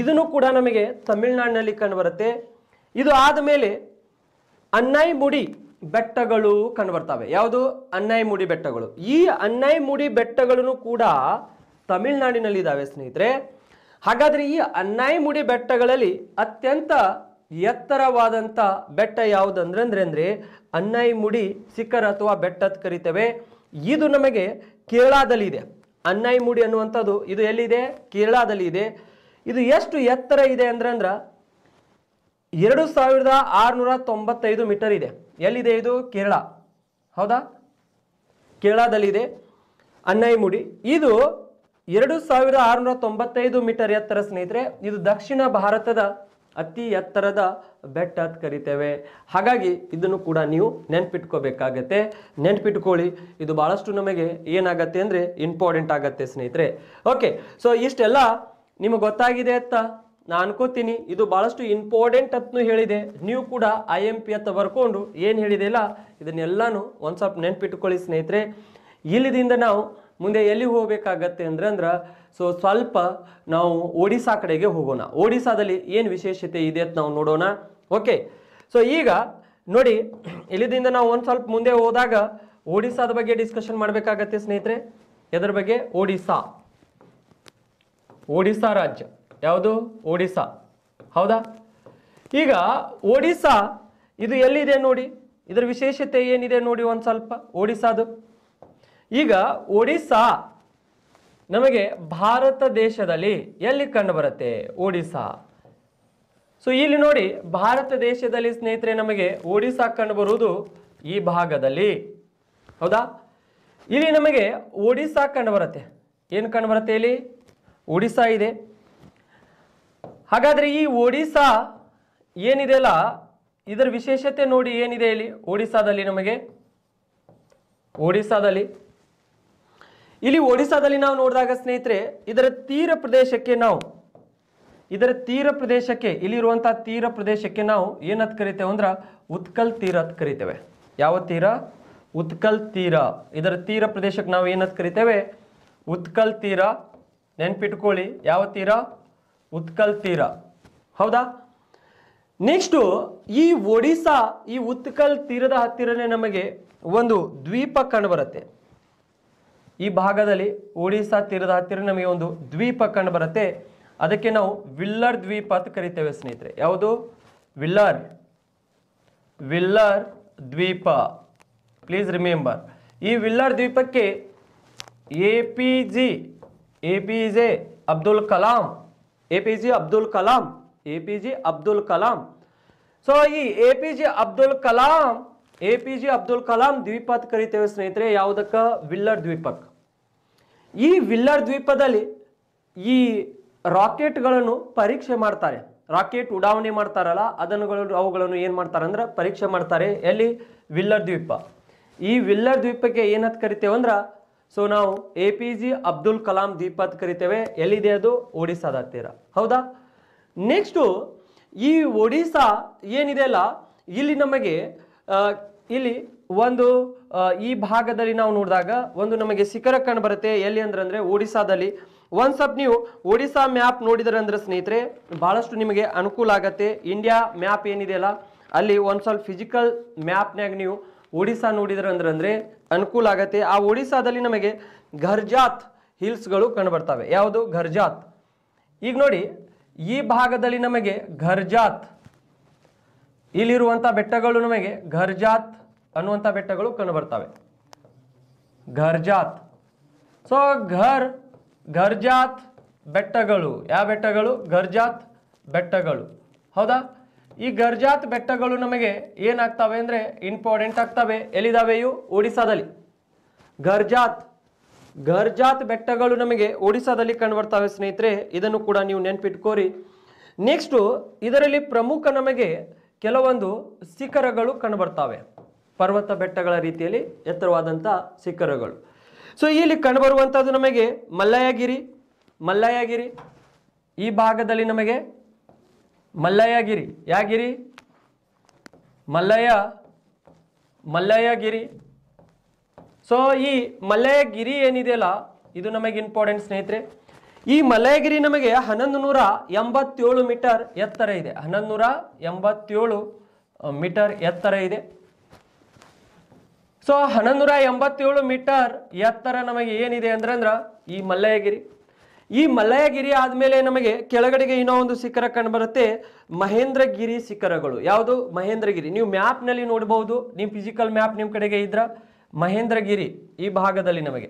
ಇದನ್ನು ಕೂಡ ನಮಗೆ ತಮಿಳುನಾಡಿನಲ್ಲಿ ಕಂಡುಬರುತ್ತೆ ಇದು ಆದಮೇಲೆ ಮುಡಿ ಬೆಟ್ಟಗಳು ಕಂಡುಬರ್ತವೆ ಯಾವುದು ಮುಡಿ ಬೆಟ್ಟಗಳು ಈ ಮುಡಿ ಬೆಟ್ಟಗಳನ್ನು ಕೂಡ ತಮಿಳ್ನಾಡಿನಲ್ಲಿ ಇದ್ದಾವೆ ಸ್ನೇಹಿತರೆ ಹಾಗಾದರೆ ಈ ಅನ್ನೈ ಮುಡಿ ಬೆಟ್ಟಗಳಲ್ಲಿ ಅತ್ಯಂತ ಎತ್ತರವಾದಂಥ ಬೆಟ್ಟ ಯಾವುದಂದ್ರೆ ಅಂದ್ರೆ ಅಂದರೆ ಮುಡಿ ಶಿಖರ ಅಥವಾ ಬೆಟ್ಟ ಅಂತ ಕರಿತೇವೆ ಇದು ನಮಗೆ ಕೇರಳದಲ್ಲಿ ಇದೆ ಮುಡಿ ಅನ್ನುವಂಥದ್ದು ಇದು ಎಲ್ಲಿದೆ ಕೇರಳದಲ್ಲಿ ಇದೆ ಇದು ಎಷ್ಟು ಎತ್ತರ ಇದೆ ಅಂದ್ರೆ ಅಂದ್ರೆ ಎರಡು ಸಾವಿರದ ಆರುನೂರ ತೊಂಬತ್ತೈದು ಮೀಟರ್ ಇದೆ ಎಲ್ಲಿದೆ ಇದು ಕೇರಳ ಹೌದಾ ಕೇರಳದಲ್ಲಿದೆ ಅನ್ನೈಮುಡಿ ಇದು ಎರಡು ಸಾವಿರದ ಆರುನೂರ ತೊಂಬತ್ತೈದು ಮೀಟರ್ ಎತ್ತರ ಸ್ನೇಹಿತರೆ ಇದು ದಕ್ಷಿಣ ಭಾರತದ ಅತಿ ಎತ್ತರದ ಬೆಟ್ಟ ಅಂತ ಕರಿತೇವೆ ಹಾಗಾಗಿ ಇದನ್ನು ಕೂಡ ನೀವು ನೆನ್ಪಿಟ್ಕೋಬೇಕಾಗತ್ತೆ ನೆನ್ಪಿಟ್ಕೊಳ್ಳಿ ಇದು ಭಾಳಷ್ಟು ನಮಗೆ ಏನಾಗತ್ತೆ ಅಂದರೆ ಇಂಪಾರ್ಟೆಂಟ್ ಆಗತ್ತೆ ಸ್ನೇಹಿತರೆ ಓಕೆ ಸೊ ಇಷ್ಟೆಲ್ಲ ನಿಮಗೆ ಗೊತ್ತಾಗಿದೆ ಅಂತ ನಾ ಅನ್ಕೋತೀನಿ ಇದು ಭಾಳಷ್ಟು ಇಂಪಾರ್ಟೆಂಟ್ ಅತ್ತನು ಹೇಳಿದೆ ನೀವು ಕೂಡ ಐ ಎಮ್ ಪಿ ಅಂತ ಬರ್ಕೊಂಡು ಏನು ಹೇಳಿದೆ ಇಲ್ಲ ಇದನ್ನೆಲ್ಲನೂ ಒಂದು ಸ್ವಲ್ಪ ನೆನ್ಪಿಟ್ಕೊಳ್ಳಿ ಸ್ನೇಹಿತರೆ ಇಲ್ಲಿದಿಂದ ನಾವು ಮುಂದೆ ಎಲ್ಲಿ ಹೋಗಬೇಕಾಗತ್ತೆ ಅಂದ್ರೆ ಅಂದ್ರೆ ಸೊ ಸ್ವಲ್ಪ ನಾವು ಒಡಿಸ್ಸಾ ಕಡೆಗೆ ಹೋಗೋಣ ಒಡಿಸ್ಸಾದಲ್ಲಿ ಏನು ವಿಶೇಷತೆ ಇದೆ ಅಂತ ನಾವು ನೋಡೋಣ ಓಕೆ ಸೊ ಈಗ ನೋಡಿ ಇಲ್ಲಿದಿಂದ ನಾವು ಒಂದು ಸ್ವಲ್ಪ ಮುಂದೆ ಹೋದಾಗ ಒಡಿಸ್ಸಾದ ಬಗ್ಗೆ ಡಿಸ್ಕಷನ್ ಮಾಡಬೇಕಾಗತ್ತೆ ಸ್ನೇಹಿತರೆ ಎದರ ಬಗ್ಗೆ ಒಡಿಸ್ಸಾ ಒಡಿಸ್ಸಾ ರಾಜ್ಯ ಯಾವುದು ಒಡಿಸ್ಸಾ ಹೌದಾ ಈಗ ಒಡಿಸ್ಸಾ ಇದು ಎಲ್ಲಿದೆ ನೋಡಿ ಇದರ ವಿಶೇಷತೆ ಏನಿದೆ ನೋಡಿ ಒಂದು ಸ್ವಲ್ಪ ಒಡಿಸ್ಸಾದು ಈಗ ಒಡಿಸ್ಸಾ ನಮಗೆ ಭಾರತ ದೇಶದಲ್ಲಿ ಎಲ್ಲಿ ಕಂಡು ಬರುತ್ತೆ ಒಡಿಸ್ಸಾ ಸೊ ಇಲ್ಲಿ ನೋಡಿ ಭಾರತ ದೇಶದಲ್ಲಿ ಸ್ನೇಹಿತರೆ ನಮಗೆ ಒಡಿಸ್ಸಾ ಕಂಡುಬರುವುದು ಈ ಭಾಗದಲ್ಲಿ ಹೌದಾ ಇಲ್ಲಿ ನಮಗೆ ಒಡಿಸ್ಸಾ ಕಂಡು ಬರುತ್ತೆ ಏನು ಕಂಡು ಬರುತ್ತೆ ಇಲ್ಲಿ ಒಡಿಸ್ಸಾ ಇದೆ ಹಾಗಾದರೆ ಈ ಒಡಿಸಾ ಏನಿದೆ ಅಲ್ಲ ಇದರ ವಿಶೇಷತೆ ನೋಡಿ ಏನಿದೆ ಇಲ್ಲಿ ಒಡಿಸ್ಸಾದಲ್ಲಿ ನಮಗೆ ಒಡಿಸ್ಸಾದಲ್ಲಿ ಇಲ್ಲಿ ಒಡಿಸ್ಸಾದಲ್ಲಿ ನಾವು ನೋಡಿದಾಗ ಸ್ನೇಹಿತರೆ ಇದರ ತೀರ ಪ್ರದೇಶಕ್ಕೆ ನಾವು ಇದರ ತೀರ ಪ್ರದೇಶಕ್ಕೆ ಇಲ್ಲಿರುವಂತಹ ತೀರ ಪ್ರದೇಶಕ್ಕೆ ನಾವು ಏನತ್ ಕರಿತೇವೆ ಅಂದ್ರೆ ಉತ್ಕಲ್ ತೀರ ಅಂತ ಕರಿತೇವೆ ಯಾವ ತೀರ ಉತ್ಕಲ್ ತೀರ ಇದರ ತೀರ ಪ್ರದೇಶಕ್ಕೆ ನಾವು ಏನತ್ ಕರಿತೇವೆ ಉತ್ಕಲ್ ತೀರ ನೆನ್ಪಿಟ್ಕೊಳ್ಳಿ ಯಾವ ತೀರ ಉತ್ಕಲ್ ತೀರ ಹೌದಾ ನೆಕ್ಸ್ಟು ಈ ಒಡಿಸ್ಸಾ ಈ ಉತ್ಕಲ್ ತೀರದ ಹತ್ತಿರನೇ ನಮಗೆ ಒಂದು ದ್ವೀಪ ಕಂಡುಬರುತ್ತೆ ಈ ಭಾಗದಲ್ಲಿ ಒಡಿಸ್ಸಾ ತೀರದ ಹತ್ತಿರ ನಮಗೆ ಒಂದು ದ್ವೀಪ ಕಂಡುಬರುತ್ತೆ ಅದಕ್ಕೆ ನಾವು ವಿಲ್ಲರ್ ದ್ವೀಪ ಅಂತ ಕರಿತೇವೆ ಸ್ನೇಹಿತರೆ ಯಾವುದು ವಿಲ್ಲರ್ ವಿಲ್ಲರ್ ದ್ವೀಪ ಪ್ಲೀಸ್ ರಿಮೆಂಬರ್ ಈ ವಿಲ್ಲರ್ ದ್ವೀಪಕ್ಕೆ A P G A P J Abdul Kalam A P J Abdul Kalam A P J Abdul Kalam so ಈ A P J Abdul Kalam A P J Abdul Kalam ದ್ವೀಪದ ಕರಿತೇವೆ ಸ್ನೇಹಿತರೆ ಯಾವುದಕ್ಕ ವಿಲ್ಲರ್ ದ್ವೀಪಕ್ಕೆ ಈ ವಿಲ್ಲರ್ ದ್ವೀಪದಲ್ಲಿ ಈ ರಾಕೆಟ್ಗಳನ್ನು ಪರೀಕ್ಷೆ ಮಾಡ್ತಾರೆ ರಾಕೆಟ್ ಉಡಾವಣೆ ಮಾಡ್ತಾರಲ್ಲ ಅದನ್ನು ಅವುಗಳನ್ನು ಏನು ಮಾಡ್ತಾರೆ ಅಂದ್ರೆ ಪರೀಕ್ಷೆ ಮಾಡ್ತಾರೆ ಎಲ್ಲಿ ವಿಲ್ಲರ್ ದ್ವೀಪ ಈ ವಿಲ್ಲರ್ ದ್ವೀಪಕ್ಕೆ ಏನಂತ ಕರಿತೇವೆ ಅಂದ್ರೆ ಸೊ ನಾವು A P J Abdul Kalam ದೀಪತ್ ಕರಿತೇವೆ ಎಲ್ಲಿದೆ ಅದು ಒಡಿಸ್ಸಾದ ಹತ್ತಿರ ಹೌದಾ ನೆಕ್ಸ್ಟು ಈ ಒಡಿಸ್ಸಾ ಏನಿದೆ ಅಲ್ಲ ಇಲ್ಲಿ ನಮಗೆ ಇಲ್ಲಿ ಒಂದು ಈ ಭಾಗದಲ್ಲಿ ನಾವು ನೋಡಿದಾಗ ಒಂದು ನಮಗೆ ಶಿಖರ ಕಂಡು ಬರುತ್ತೆ ಎಲ್ಲಿ ಅಂದ್ರೆ ಒಡಿಸ್ಸಾದಲ್ಲಿ ಒಂದು ಸ್ವಲ್ಪ ನೀವು ಒಡಿಸ್ಸಾ ಮ್ಯಾಪ್ ನೋಡಿದರೆ ಅಂದ್ರೆ ಸ್ನೇಹಿತರೆ ಭಾಳಷ್ಟು ನಿಮಗೆ ಅನುಕೂಲ ಆಗತ್ತೆ ಇಂಡಿಯಾ ಮ್ಯಾಪ್ ಏನಿದೆಯಲ್ಲ ಅಲ್ಲಿ ಒಂದು ಸ್ವಲ್ಪ ಫಿಸಿಕಲ್ ಮ್ಯಾಪ್ನಾಗ ನೀವು ಒಡಿಸ್ಸಾ ನೋಡಿದ್ರೆ ಅಂದ್ರೆ ಅನುಕೂಲ ಆಗತ್ತೆ ಆ ಒಡಿಸಾದಲ್ಲಿ ನಮಗೆ ಘರ್ಜಾತ್ ಹಿಲ್ಸ್ಗಳು ಕಂಡುಬರ್ತವೆ ಯಾವುದು ಘರ್ಜಾತ್ ಈಗ ನೋಡಿ ಈ ಭಾಗದಲ್ಲಿ ನಮಗೆ ಘರ್ಜಾತ್ ಇಲ್ಲಿರುವಂಥ ಬೆಟ್ಟಗಳು ನಮಗೆ ಘರ್ಜಾತ್ ಅನ್ನುವಂಥ ಬೆಟ್ಟಗಳು ಕಂಡುಬರ್ತವೆ ಘರ್ಜಾತ್ ಸೊ ಘರ್ ಘರ್ಜಾತ್ ಬೆಟ್ಟಗಳು ಯಾವ ಬೆಟ್ಟಗಳು ಘರ್ಜಾತ್ ಬೆಟ್ಟಗಳು ಹೌದಾ ಈ ಗರ್ಜಾತ್ ಬೆಟ್ಟಗಳು ನಮಗೆ ಏನಾಗ್ತವೆ ಅಂದರೆ ಇಂಪಾರ್ಟೆಂಟ್ ಆಗ್ತವೆ ಇವು ಒಡಿಸಾದಲ್ಲಿ ಗರ್ಜಾತ್ ಗರ್ಜಾತ್ ಬೆಟ್ಟಗಳು ನಮಗೆ ಒಡಿಸಾದಲ್ಲಿ ಕಂಡುಬರ್ತವೆ ಸ್ನೇಹಿತರೆ ಇದನ್ನು ಕೂಡ ನೀವು ನೆನ್ಪಿಟ್ಕೋರಿ ನೆಕ್ಸ್ಟು ಇದರಲ್ಲಿ ಪ್ರಮುಖ ನಮಗೆ ಕೆಲವೊಂದು ಶಿಖರಗಳು ಕಂಡುಬರ್ತವೆ ಪರ್ವತ ಬೆಟ್ಟಗಳ ರೀತಿಯಲ್ಲಿ ಎತ್ತರವಾದಂಥ ಶಿಖರಗಳು ಸೊ ಇಲ್ಲಿ ಕಂಡುಬರುವಂಥದ್ದು ನಮಗೆ ಮಲ್ಲಯ್ಯಗಿರಿ ಮಲ್ಲಯ್ಯಗಿರಿ ಈ ಭಾಗದಲ್ಲಿ ನಮಗೆ ಮಲ್ಲಯ್ಯಗಿರಿ ಯಾಗಿರಿ ಮಲ್ಲಯ್ಯ ಮಲ್ಲಯ್ಯಗಿರಿ ಸೊ ಈ ಮಲ್ಲಯ್ಯಗಿರಿ ಏನಿದೆಯಲ್ಲ ಇದು ನಮಗೆ ಇಂಪಾರ್ಟೆಂಟ್ ಸ್ನೇಹಿತರೆ ಈ ಮಲಯಗಿರಿ ನಮಗೆ ಹನ್ನೊಂದು ನೂರ ಎಂಬತ್ತೇಳು ಮೀಟರ್ ಎತ್ತರ ಇದೆ ಹನ್ನೊಂದು ನೂರ ಎಂಬತ್ತೇಳು ಮೀಟರ್ ಎತ್ತರ ಇದೆ ಸೊ ಹನ್ನೊಂದು ನೂರ ಎಂಬತ್ತೇಳು ಮೀಟರ್ ಎತ್ತರ ನಮಗೆ ಏನಿದೆ ಅಂದ್ರೆ ಈ ಮಲ್ಲಯ್ಯಗಿರಿ ಈ ಮಲಯಗಿರಿ ಆದಮೇಲೆ ನಮಗೆ ಕೆಳಗಡೆಗೆ ಇನ್ನೋ ಒಂದು ಶಿಖರ ಕಂಡುಬರುತ್ತೆ ಮಹೇಂದ್ರಗಿರಿ ಶಿಖರಗಳು ಯಾವುದು ಮಹೇಂದ್ರಗಿರಿ ನೀವು ಮ್ಯಾಪ್ನಲ್ಲಿ ನೋಡಬಹುದು ನೀವು ಫಿಸಿಕಲ್ ಮ್ಯಾಪ್ ನಿಮ್ಮ ಕಡೆಗೆ ಇದ್ರ ಮಹೇಂದ್ರಗಿರಿ ಈ ಭಾಗದಲ್ಲಿ ನಮಗೆ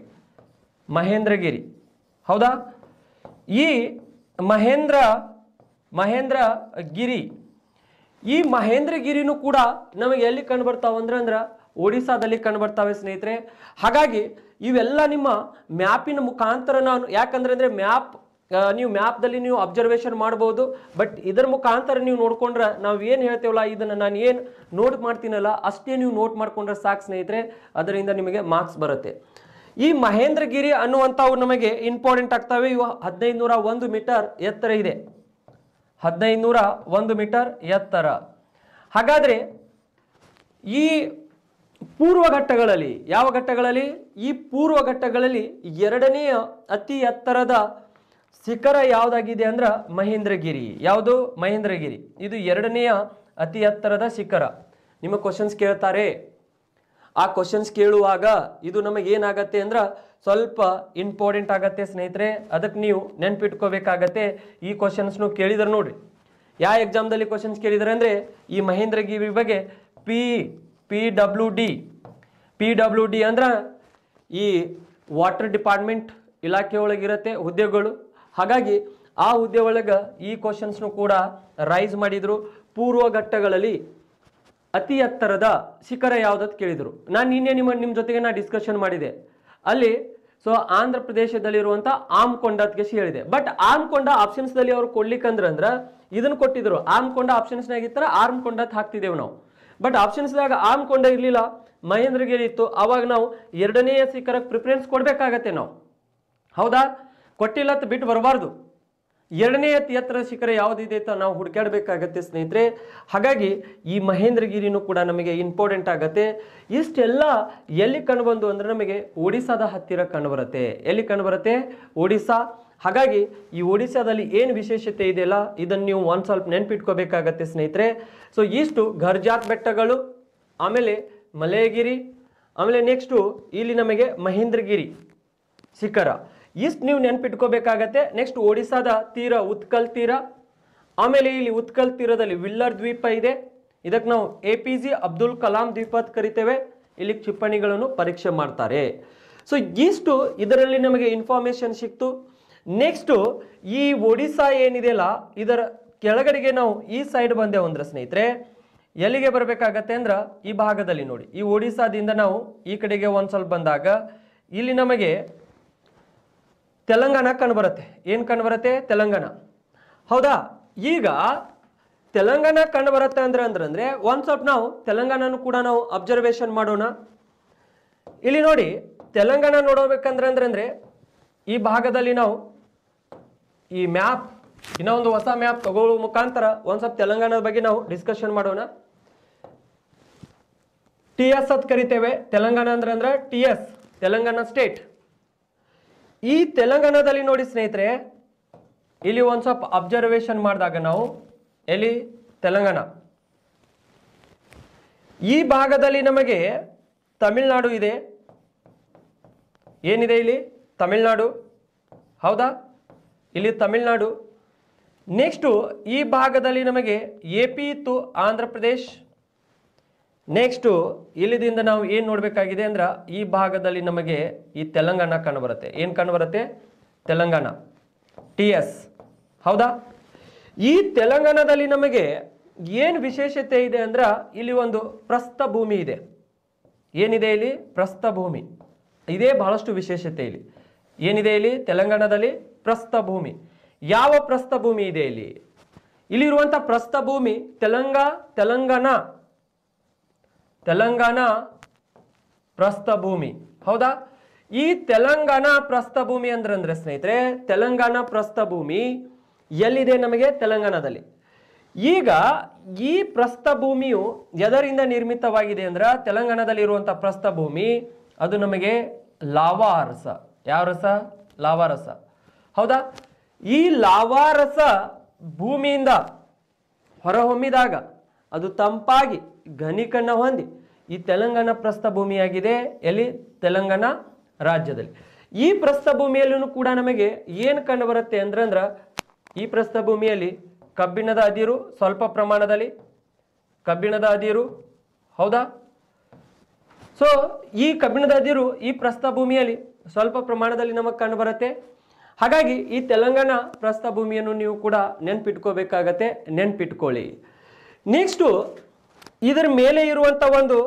ಮಹೇಂದ್ರಗಿರಿ ಹೌದಾ ಈ ಮಹೇಂದ್ರ ಮಹೇಂದ್ರ ಗಿರಿ ಈ ಮಹೇಂದ್ರಗಿರಿನೂ ಕೂಡ ನಮಗೆ ಎಲ್ಲಿ ಕಂಡು ಬರ್ತಾವಂದ್ರೆ ಅಂದ್ರೆ ಒಡಿಸಾದಲ್ಲಿ ಕಂಡು ಬರ್ತಾವೆ ಸ್ನೇಹಿತರೆ ಹಾಗಾಗಿ ಇವೆಲ್ಲ ನಿಮ್ಮ ಮ್ಯಾಪಿನ ಮುಖಾಂತರ ನಾನು ಯಾಕಂದ್ರೆ ಅಂದರೆ ಮ್ಯಾಪ್ ನೀವು ಮ್ಯಾಪ್ದಲ್ಲಿ ನೀವು ಅಬ್ಸರ್ವೇಷನ್ ಮಾಡ್ಬೋದು ಬಟ್ ಇದರ ಮುಖಾಂತರ ನೀವು ನೋಡ್ಕೊಂಡ್ರೆ ನಾವು ಏನು ಹೇಳ್ತೇವಲ್ಲ ಇದನ್ನು ನಾನು ಏನು ನೋಟ್ ಮಾಡ್ತೀನಲ್ಲ ಅಷ್ಟೇ ನೀವು ನೋಟ್ ಮಾಡ್ಕೊಂಡ್ರೆ ಸಾಕು ಸ್ನೇಹಿತರೆ ಅದರಿಂದ ನಿಮಗೆ ಮಾರ್ಕ್ಸ್ ಬರುತ್ತೆ ಈ ಮಹೇಂದ್ರಗಿರಿ ಅನ್ನುವಂಥವು ನಮಗೆ ಇಂಪಾರ್ಟೆಂಟ್ ಆಗ್ತವೆ ಇವು ಹದಿನೈದು ನೂರ ಒಂದು ಮೀಟರ್ ಎತ್ತರ ಇದೆ ಹದಿನೈದು ನೂರ ಒಂದು ಮೀಟರ್ ಎತ್ತರ ಹಾಗಾದರೆ ಈ ಪೂರ್ವ ಘಟ್ಟಗಳಲ್ಲಿ ಯಾವ ಘಟ್ಟಗಳಲ್ಲಿ ಈ ಪೂರ್ವ ಘಟ್ಟಗಳಲ್ಲಿ ಎರಡನೆಯ ಅತಿ ಎತ್ತರದ ಶಿಖರ ಯಾವುದಾಗಿದೆ ಅಂದ್ರೆ ಮಹೇಂದ್ರಗಿರಿ ಯಾವುದು ಮಹೇಂದ್ರಗಿರಿ ಇದು ಎರಡನೆಯ ಅತಿ ಎತ್ತರದ ಶಿಖರ ನಿಮ್ಮ ಕ್ವಶನ್ಸ್ ಕೇಳ್ತಾರೆ ಆ ಕ್ವಶನ್ಸ್ ಕೇಳುವಾಗ ಇದು ನಮಗೆ ಏನಾಗತ್ತೆ ಅಂದ್ರೆ ಸ್ವಲ್ಪ ಇಂಪಾರ್ಟೆಂಟ್ ಆಗತ್ತೆ ಸ್ನೇಹಿತರೆ ಅದಕ್ಕೆ ನೀವು ನೆನ್ಪಿಟ್ಕೋಬೇಕಾಗತ್ತೆ ಈ ಕ್ವಶನ್ಸ್ನು ಕೇಳಿದ್ರೆ ನೋಡ್ರಿ ಯಾವ ಎಕ್ಸಾಮ್ದಲ್ಲಿ ಕ್ವಶನ್ಸ್ ಕೇಳಿದ್ರೆ ಅಂದರೆ ಈ ಮಹೇಂದ್ರಗಿರಿ ಬಗ್ಗೆ P P W D P W D ಅಂದ್ರೆ ಈ ವಾಟರ್ ಡಿಪಾರ್ಟ್ಮೆಂಟ್ ಇಲಾಖೆ ಒಳಗಿರುತ್ತೆ ಹುದ್ದೆಗಳು ಹಾಗಾಗಿ ಆ ಹುದ್ದೆ ಒಳಗೆ ಈ ಕ್ವಶನ್ಸ್ನು ಕೂಡ ರೈಸ್ ಮಾಡಿದರು ಪೂರ್ವ ಘಟ್ಟಗಳಲ್ಲಿ ಅತಿ ಎತ್ತರದ ಶಿಖರ ಯಾವುದಂತ ಕೇಳಿದರು ನಾನು ನಿನ್ನೆ ನಿಮ್ಮ ನಿಮ್ಮ ಜೊತೆಗೆ ನಾನು ಡಿಸ್ಕಷನ್ ಮಾಡಿದೆ ಅಲ್ಲಿ ಸೊ ಆಂಧ್ರ ಪ್ರದೇಶದಲ್ಲಿರುವಂಥ ಆಮ್ಕೊಂಡತ್ಗೆ ಹೇಳಿದೆ ಬಟ್ ಆಮ್ಕೊಂಡ ಆಪ್ಷನ್ಸ್ದಲ್ಲಿ ಅವರು ಕೊಡ್ಲಿಕ್ಕಂದ್ರೆ ಅಂದ್ರೆ ಇದನ್ನು ಕೊಟ್ಟಿದ್ರು ಆಮ್ಕೊಂಡ ಆಪ್ಷನ್ಸ್ನಾಗಿತ್ತರ ಆರ್ಮ್ಕೊಂಡತ್ ಹಾಕ್ತಿದ್ದೇವೆ ನಾವು ಬಟ್ ಆಪ್ಷನ್ಸ್ದಾಗ ಆಮ್ ಇರಲಿಲ್ಲ ಮಹೇಂದ್ರಗಿರಿ ಇತ್ತು ಆವಾಗ ನಾವು ಎರಡನೇ ಶಿಖರಕ್ಕೆ ಪ್ರಿಫರೆನ್ಸ್ ಕೊಡಬೇಕಾಗತ್ತೆ ನಾವು ಹೌದಾ ಕೊಟ್ಟಿಲ್ಲ ಅಂತ ಬಿಟ್ಟು ಬರಬಾರ್ದು ಎರಡನೇ ಅತಿ ಎತ್ತರ ಶಿಖರ ಯಾವುದಿದೆ ಅಂತ ನಾವು ಹುಡುಕಾಡಬೇಕಾಗತ್ತೆ ಸ್ನೇಹಿತರೆ ಹಾಗಾಗಿ ಈ ಮಹೇಂದ್ರಗಿರಿನೂ ಕೂಡ ನಮಗೆ ಇಂಪಾರ್ಟೆಂಟ್ ಆಗುತ್ತೆ ಇಷ್ಟೆಲ್ಲ ಎಲ್ಲಿ ಕಂಡುಬಂದು ಅಂದರೆ ನಮಗೆ ಒಡಿಸಾದ ಹತ್ತಿರ ಕಂಡುಬರುತ್ತೆ ಎಲ್ಲಿ ಕಂಡುಬರುತ್ತೆ ಒಡಿಸ್ಸಾ ಹಾಗಾಗಿ ಈ ಒಡಿಸ್ಸಾದಲ್ಲಿ ಏನು ವಿಶೇಷತೆ ಇದೆಯಲ್ಲ ಇದನ್ನು ನೀವು ಒಂದು ಸ್ವಲ್ಪ ನೆನ್ಪಿಟ್ಕೋಬೇಕಾಗತ್ತೆ ಸ್ನೇಹಿತರೆ ಸೊ ಇಷ್ಟು ಘರ್ಜಾತ್ ಬೆಟ್ಟಗಳು ಆಮೇಲೆ ಮಲಯಗಿರಿ ಆಮೇಲೆ ನೆಕ್ಸ್ಟು ಇಲ್ಲಿ ನಮಗೆ ಮಹೇಂದ್ರಗಿರಿ ಶಿಖರ ಇಷ್ಟು ನೀವು ನೆನಪಿಟ್ಕೋಬೇಕಾಗತ್ತೆ ನೆಕ್ಸ್ಟ್ ಒಡಿಸ್ಸಾದ ತೀರ ಉತ್ಕಲ್ ತೀರ ಆಮೇಲೆ ಇಲ್ಲಿ ಉತ್ಕಲ್ ತೀರದಲ್ಲಿ ವಿಲ್ಲರ್ ದ್ವೀಪ ಇದೆ ಇದಕ್ಕೆ ನಾವು A P J Abdul Kalam ದ್ವೀಪ ಕರಿತೇವೆ ಇಲ್ಲಿ ಕ್ಷಿಪಣಿಗಳನ್ನು ಪರೀಕ್ಷೆ ಮಾಡ್ತಾರೆ ಸೊ ಇಷ್ಟು ಇದರಲ್ಲಿ ನಮಗೆ ಇನ್ಫಾರ್ಮೇಶನ್ ಸಿಕ್ತು ನೆಕ್ಸ್ಟು ಈ ಒಡಿಸ್ಸಾ ಏನಿದೆಯಲ್ಲ ಇದರ ಕೆಳಗಡೆಗೆ ನಾವು ಈ ಸೈಡ್ ಬಂದೇವು ಅಂದ್ರೆ ಸ್ನೇಹಿತರೆ ಎಲ್ಲಿಗೆ ಬರಬೇಕಾಗತ್ತೆ ಅಂದ್ರೆ ಈ ಭಾಗದಲ್ಲಿ ನೋಡಿ ಈ ಒಡಿಸ್ಸಾದಿಂದ ನಾವು ಈ ಕಡೆಗೆ ಒಂದು ಸ್ವಲ್ಪ ಬಂದಾಗ ಇಲ್ಲಿ ನಮಗೆ ತೆಲಂಗಾಣ ಕಂಡುಬರುತ್ತೆ ಏನು ಕಂಡುಬರುತ್ತೆ ತೆಲಂಗಾಣ ಹೌದಾ ಈಗ ತೆಲಂಗಾಣ ಕಂಡುಬರುತ್ತೆ ಅಂದ್ರೆ ಅಂದ್ರೆ ಅಂದ್ರೆ ಒಂದು ಸ್ವಲ್ಪ ನಾವು ತೆಲಂಗಾಣನೂ ಕೂಡ ನಾವು ಅಬ್ಸರ್ವೇಷನ್ ಮಾಡೋಣ ಇಲ್ಲಿ ನೋಡಿ ತೆಲಂಗಾಣ ನೋಡಬೇಕಂದ್ರೆ ಅಂದ್ರೆ ಅಂದರೆ ಈ ಭಾಗದಲ್ಲಿ ನಾವು ಈ ಮ್ಯಾಪ್ ಇನ್ನೂ ಒಂದು ಹೊಸ ಮ್ಯಾಪ್ ತಗೊಳ್ಳೋ ಮುಖಾಂತರ ಒಂದು ಸ್ವಲ್ಪ ತೆಲಂಗಾಣದ ಬಗ್ಗೆ ನಾವು ಡಿಸ್ಕಷನ್ ಮಾಡೋಣ ಟಿ ಎಸ್ ಅಂತ ಕರಿತೇವೆ ತೆಲಂಗಾಣ ಅಂದ್ರೆ ಅಂದ್ರೆ ಟಿ ಎಸ್ ತೆಲಂಗಾಣ ಸ್ಟೇಟ್ ಈ ತೆಲಂಗಾಣದಲ್ಲಿ ನೋಡಿ ಸ್ನೇಹಿತರೆ ಇಲ್ಲಿ ಒಂದು ಸ್ವಲ್ಪ ಅಬ್ಸರ್ವೇಷನ್ ಮಾಡಿದಾಗ ನಾವು ಎಲ್ಲಿ ತೆಲಂಗಾಣ ಈ ಭಾಗದಲ್ಲಿ ನಮಗೆ ತಮಿಳ್ನಾಡು ಇದೆ ಏನಿದೆ ಇಲ್ಲಿ ತಮಿಳ್ನಾಡು ಹೌದಾ ಇಲ್ಲಿ ತಮಿಳುನಾಡು ನೆಕ್ಸ್ಟು ಈ ಭಾಗದಲ್ಲಿ ನಮಗೆ ಎ ಪಿ ಇತ್ತು ಆಂಧ್ರ ಪ್ರದೇಶ್ ನೆಕ್ಸ್ಟು ಇಲ್ಲಿದಿಂದ ನಾವು ಏನು ನೋಡಬೇಕಾಗಿದೆ ಅಂದ್ರೆ ಈ ಭಾಗದಲ್ಲಿ ನಮಗೆ ಈ ತೆಲಂಗಾಣ ಕಂಡುಬರುತ್ತೆ ಏನು ಕಂಡುಬರುತ್ತೆ ತೆಲಂಗಾಣ ಟಿ ಎಸ್ ಹೌದಾ ಈ ತೆಲಂಗಾಣದಲ್ಲಿ ನಮಗೆ ಏನು ವಿಶೇಷತೆ ಇದೆ ಅಂದ್ರೆ ಇಲ್ಲಿ ಒಂದು ಪ್ರಸ್ಥ ಭೂಮಿ ಇದೆ ಏನಿದೆ ಇಲ್ಲಿ ಪ್ರಸ್ಥ ಭೂಮಿ ಇದೇ ಬಹಳಷ್ಟು ವಿಶೇಷತೆ ಇಲ್ಲಿ ಏನಿದೆ ಇಲ್ಲಿ ತೆಲಂಗಾಣದಲ್ಲಿ ಪ್ರಸ್ಥ ಭೂಮಿ ಯಾವ ಪ್ರಸ್ಥ ಭೂಮಿ ಇದೆ ಇಲ್ಲಿ ಇಲ್ಲಿರುವಂಥ ಪ್ರಸ್ಥ ಭೂಮಿ ತೆಲಂಗ ತೆಲಂಗಾಣ ತೆಲಂಗಾಣ ಪ್ರಸ್ಥ ಭೂಮಿ ಹೌದಾ ಈ ತೆಲಂಗಾಣ ಪ್ರಸ್ಥ ಭೂಮಿ ಅಂದ್ರೆ ಸ್ನೇಹಿತರೆ ತೆಲಂಗಾಣ ಪ್ರಸ್ಥಭೂಮಿ ಭೂಮಿ ಎಲ್ಲಿದೆ ನಮಗೆ ತೆಲಂಗಾಣದಲ್ಲಿ ಈಗ ಈ ಪ್ರಸ್ಥ ಭೂಮಿಯು ಎದರಿಂದ ನಿರ್ಮಿತವಾಗಿದೆ ಅಂದ್ರೆ ತೆಲಂಗಾಣದಲ್ಲಿ ಇರುವಂತಹ ಪ್ರಸ್ಥ ಭೂಮಿ ಅದು ನಮಗೆ ಲಾವಾರಸ ಯಾವ ರಸ ಲಾವಾರಸ ಹೌದಾ ಈ ಲಾವಾರಸ ಭೂಮಿಯಿಂದ ಹೊರಹೊಮ್ಮಿದಾಗ ಅದು ತಂಪಾಗಿ ಘನೀಕರಣ ಹೊಂದಿ ಈ ತೆಲಂಗಾಣ ಪ್ರಸ್ಥಭೂಮಿಯಾಗಿದೆ ಎಲ್ಲಿ ತೆಲಂಗಾಣ ರಾಜ್ಯದಲ್ಲಿ ಈ ಪ್ರಸ್ಥಭೂಮಿಯಲ್ಲೂ ಕೂಡ ನಮಗೆ ಏನು ಕಂಡು ಬರುತ್ತೆ ಅಂದ್ರೆ ಈ ಪ್ರಸ್ಥಭೂಮಿಯಲ್ಲಿ ಕಬ್ಬಿಣದ ಅದಿರು ಸ್ವಲ್ಪ ಪ್ರಮಾಣದಲ್ಲಿ ಕಬ್ಬಿಣದ ಅದಿರು ಹೌದಾ ಸೊ ಈ ಕಬ್ಬಿಣದ ಅದಿರು ಈ ಪ್ರಸ್ಥಭೂಮಿಯಲ್ಲಿ ಸ್ವಲ್ಪ ಪ್ರಮಾಣದಲ್ಲಿ ನಮಗೆ ಕಂಡು ಬರುತ್ತೆ ಹಾಗಾಗಿ ಈ ತೆಲಂಗಾಣ ಪ್ರಸ್ಥಭೂಮಿಯನ್ನು ಭೂಮಿಯನ್ನು ನೀವು ಕೂಡ ನೆನ್ಪಿಟ್ಕೋಬೇಕಾಗತ್ತೆ ನೆನ್ಪಿಟ್ಕೊಳ್ಳಿ ನೆಕ್ಸ್ಟು ಇದರ ಮೇಲೆ ಇರುವಂಥ ಒಂದು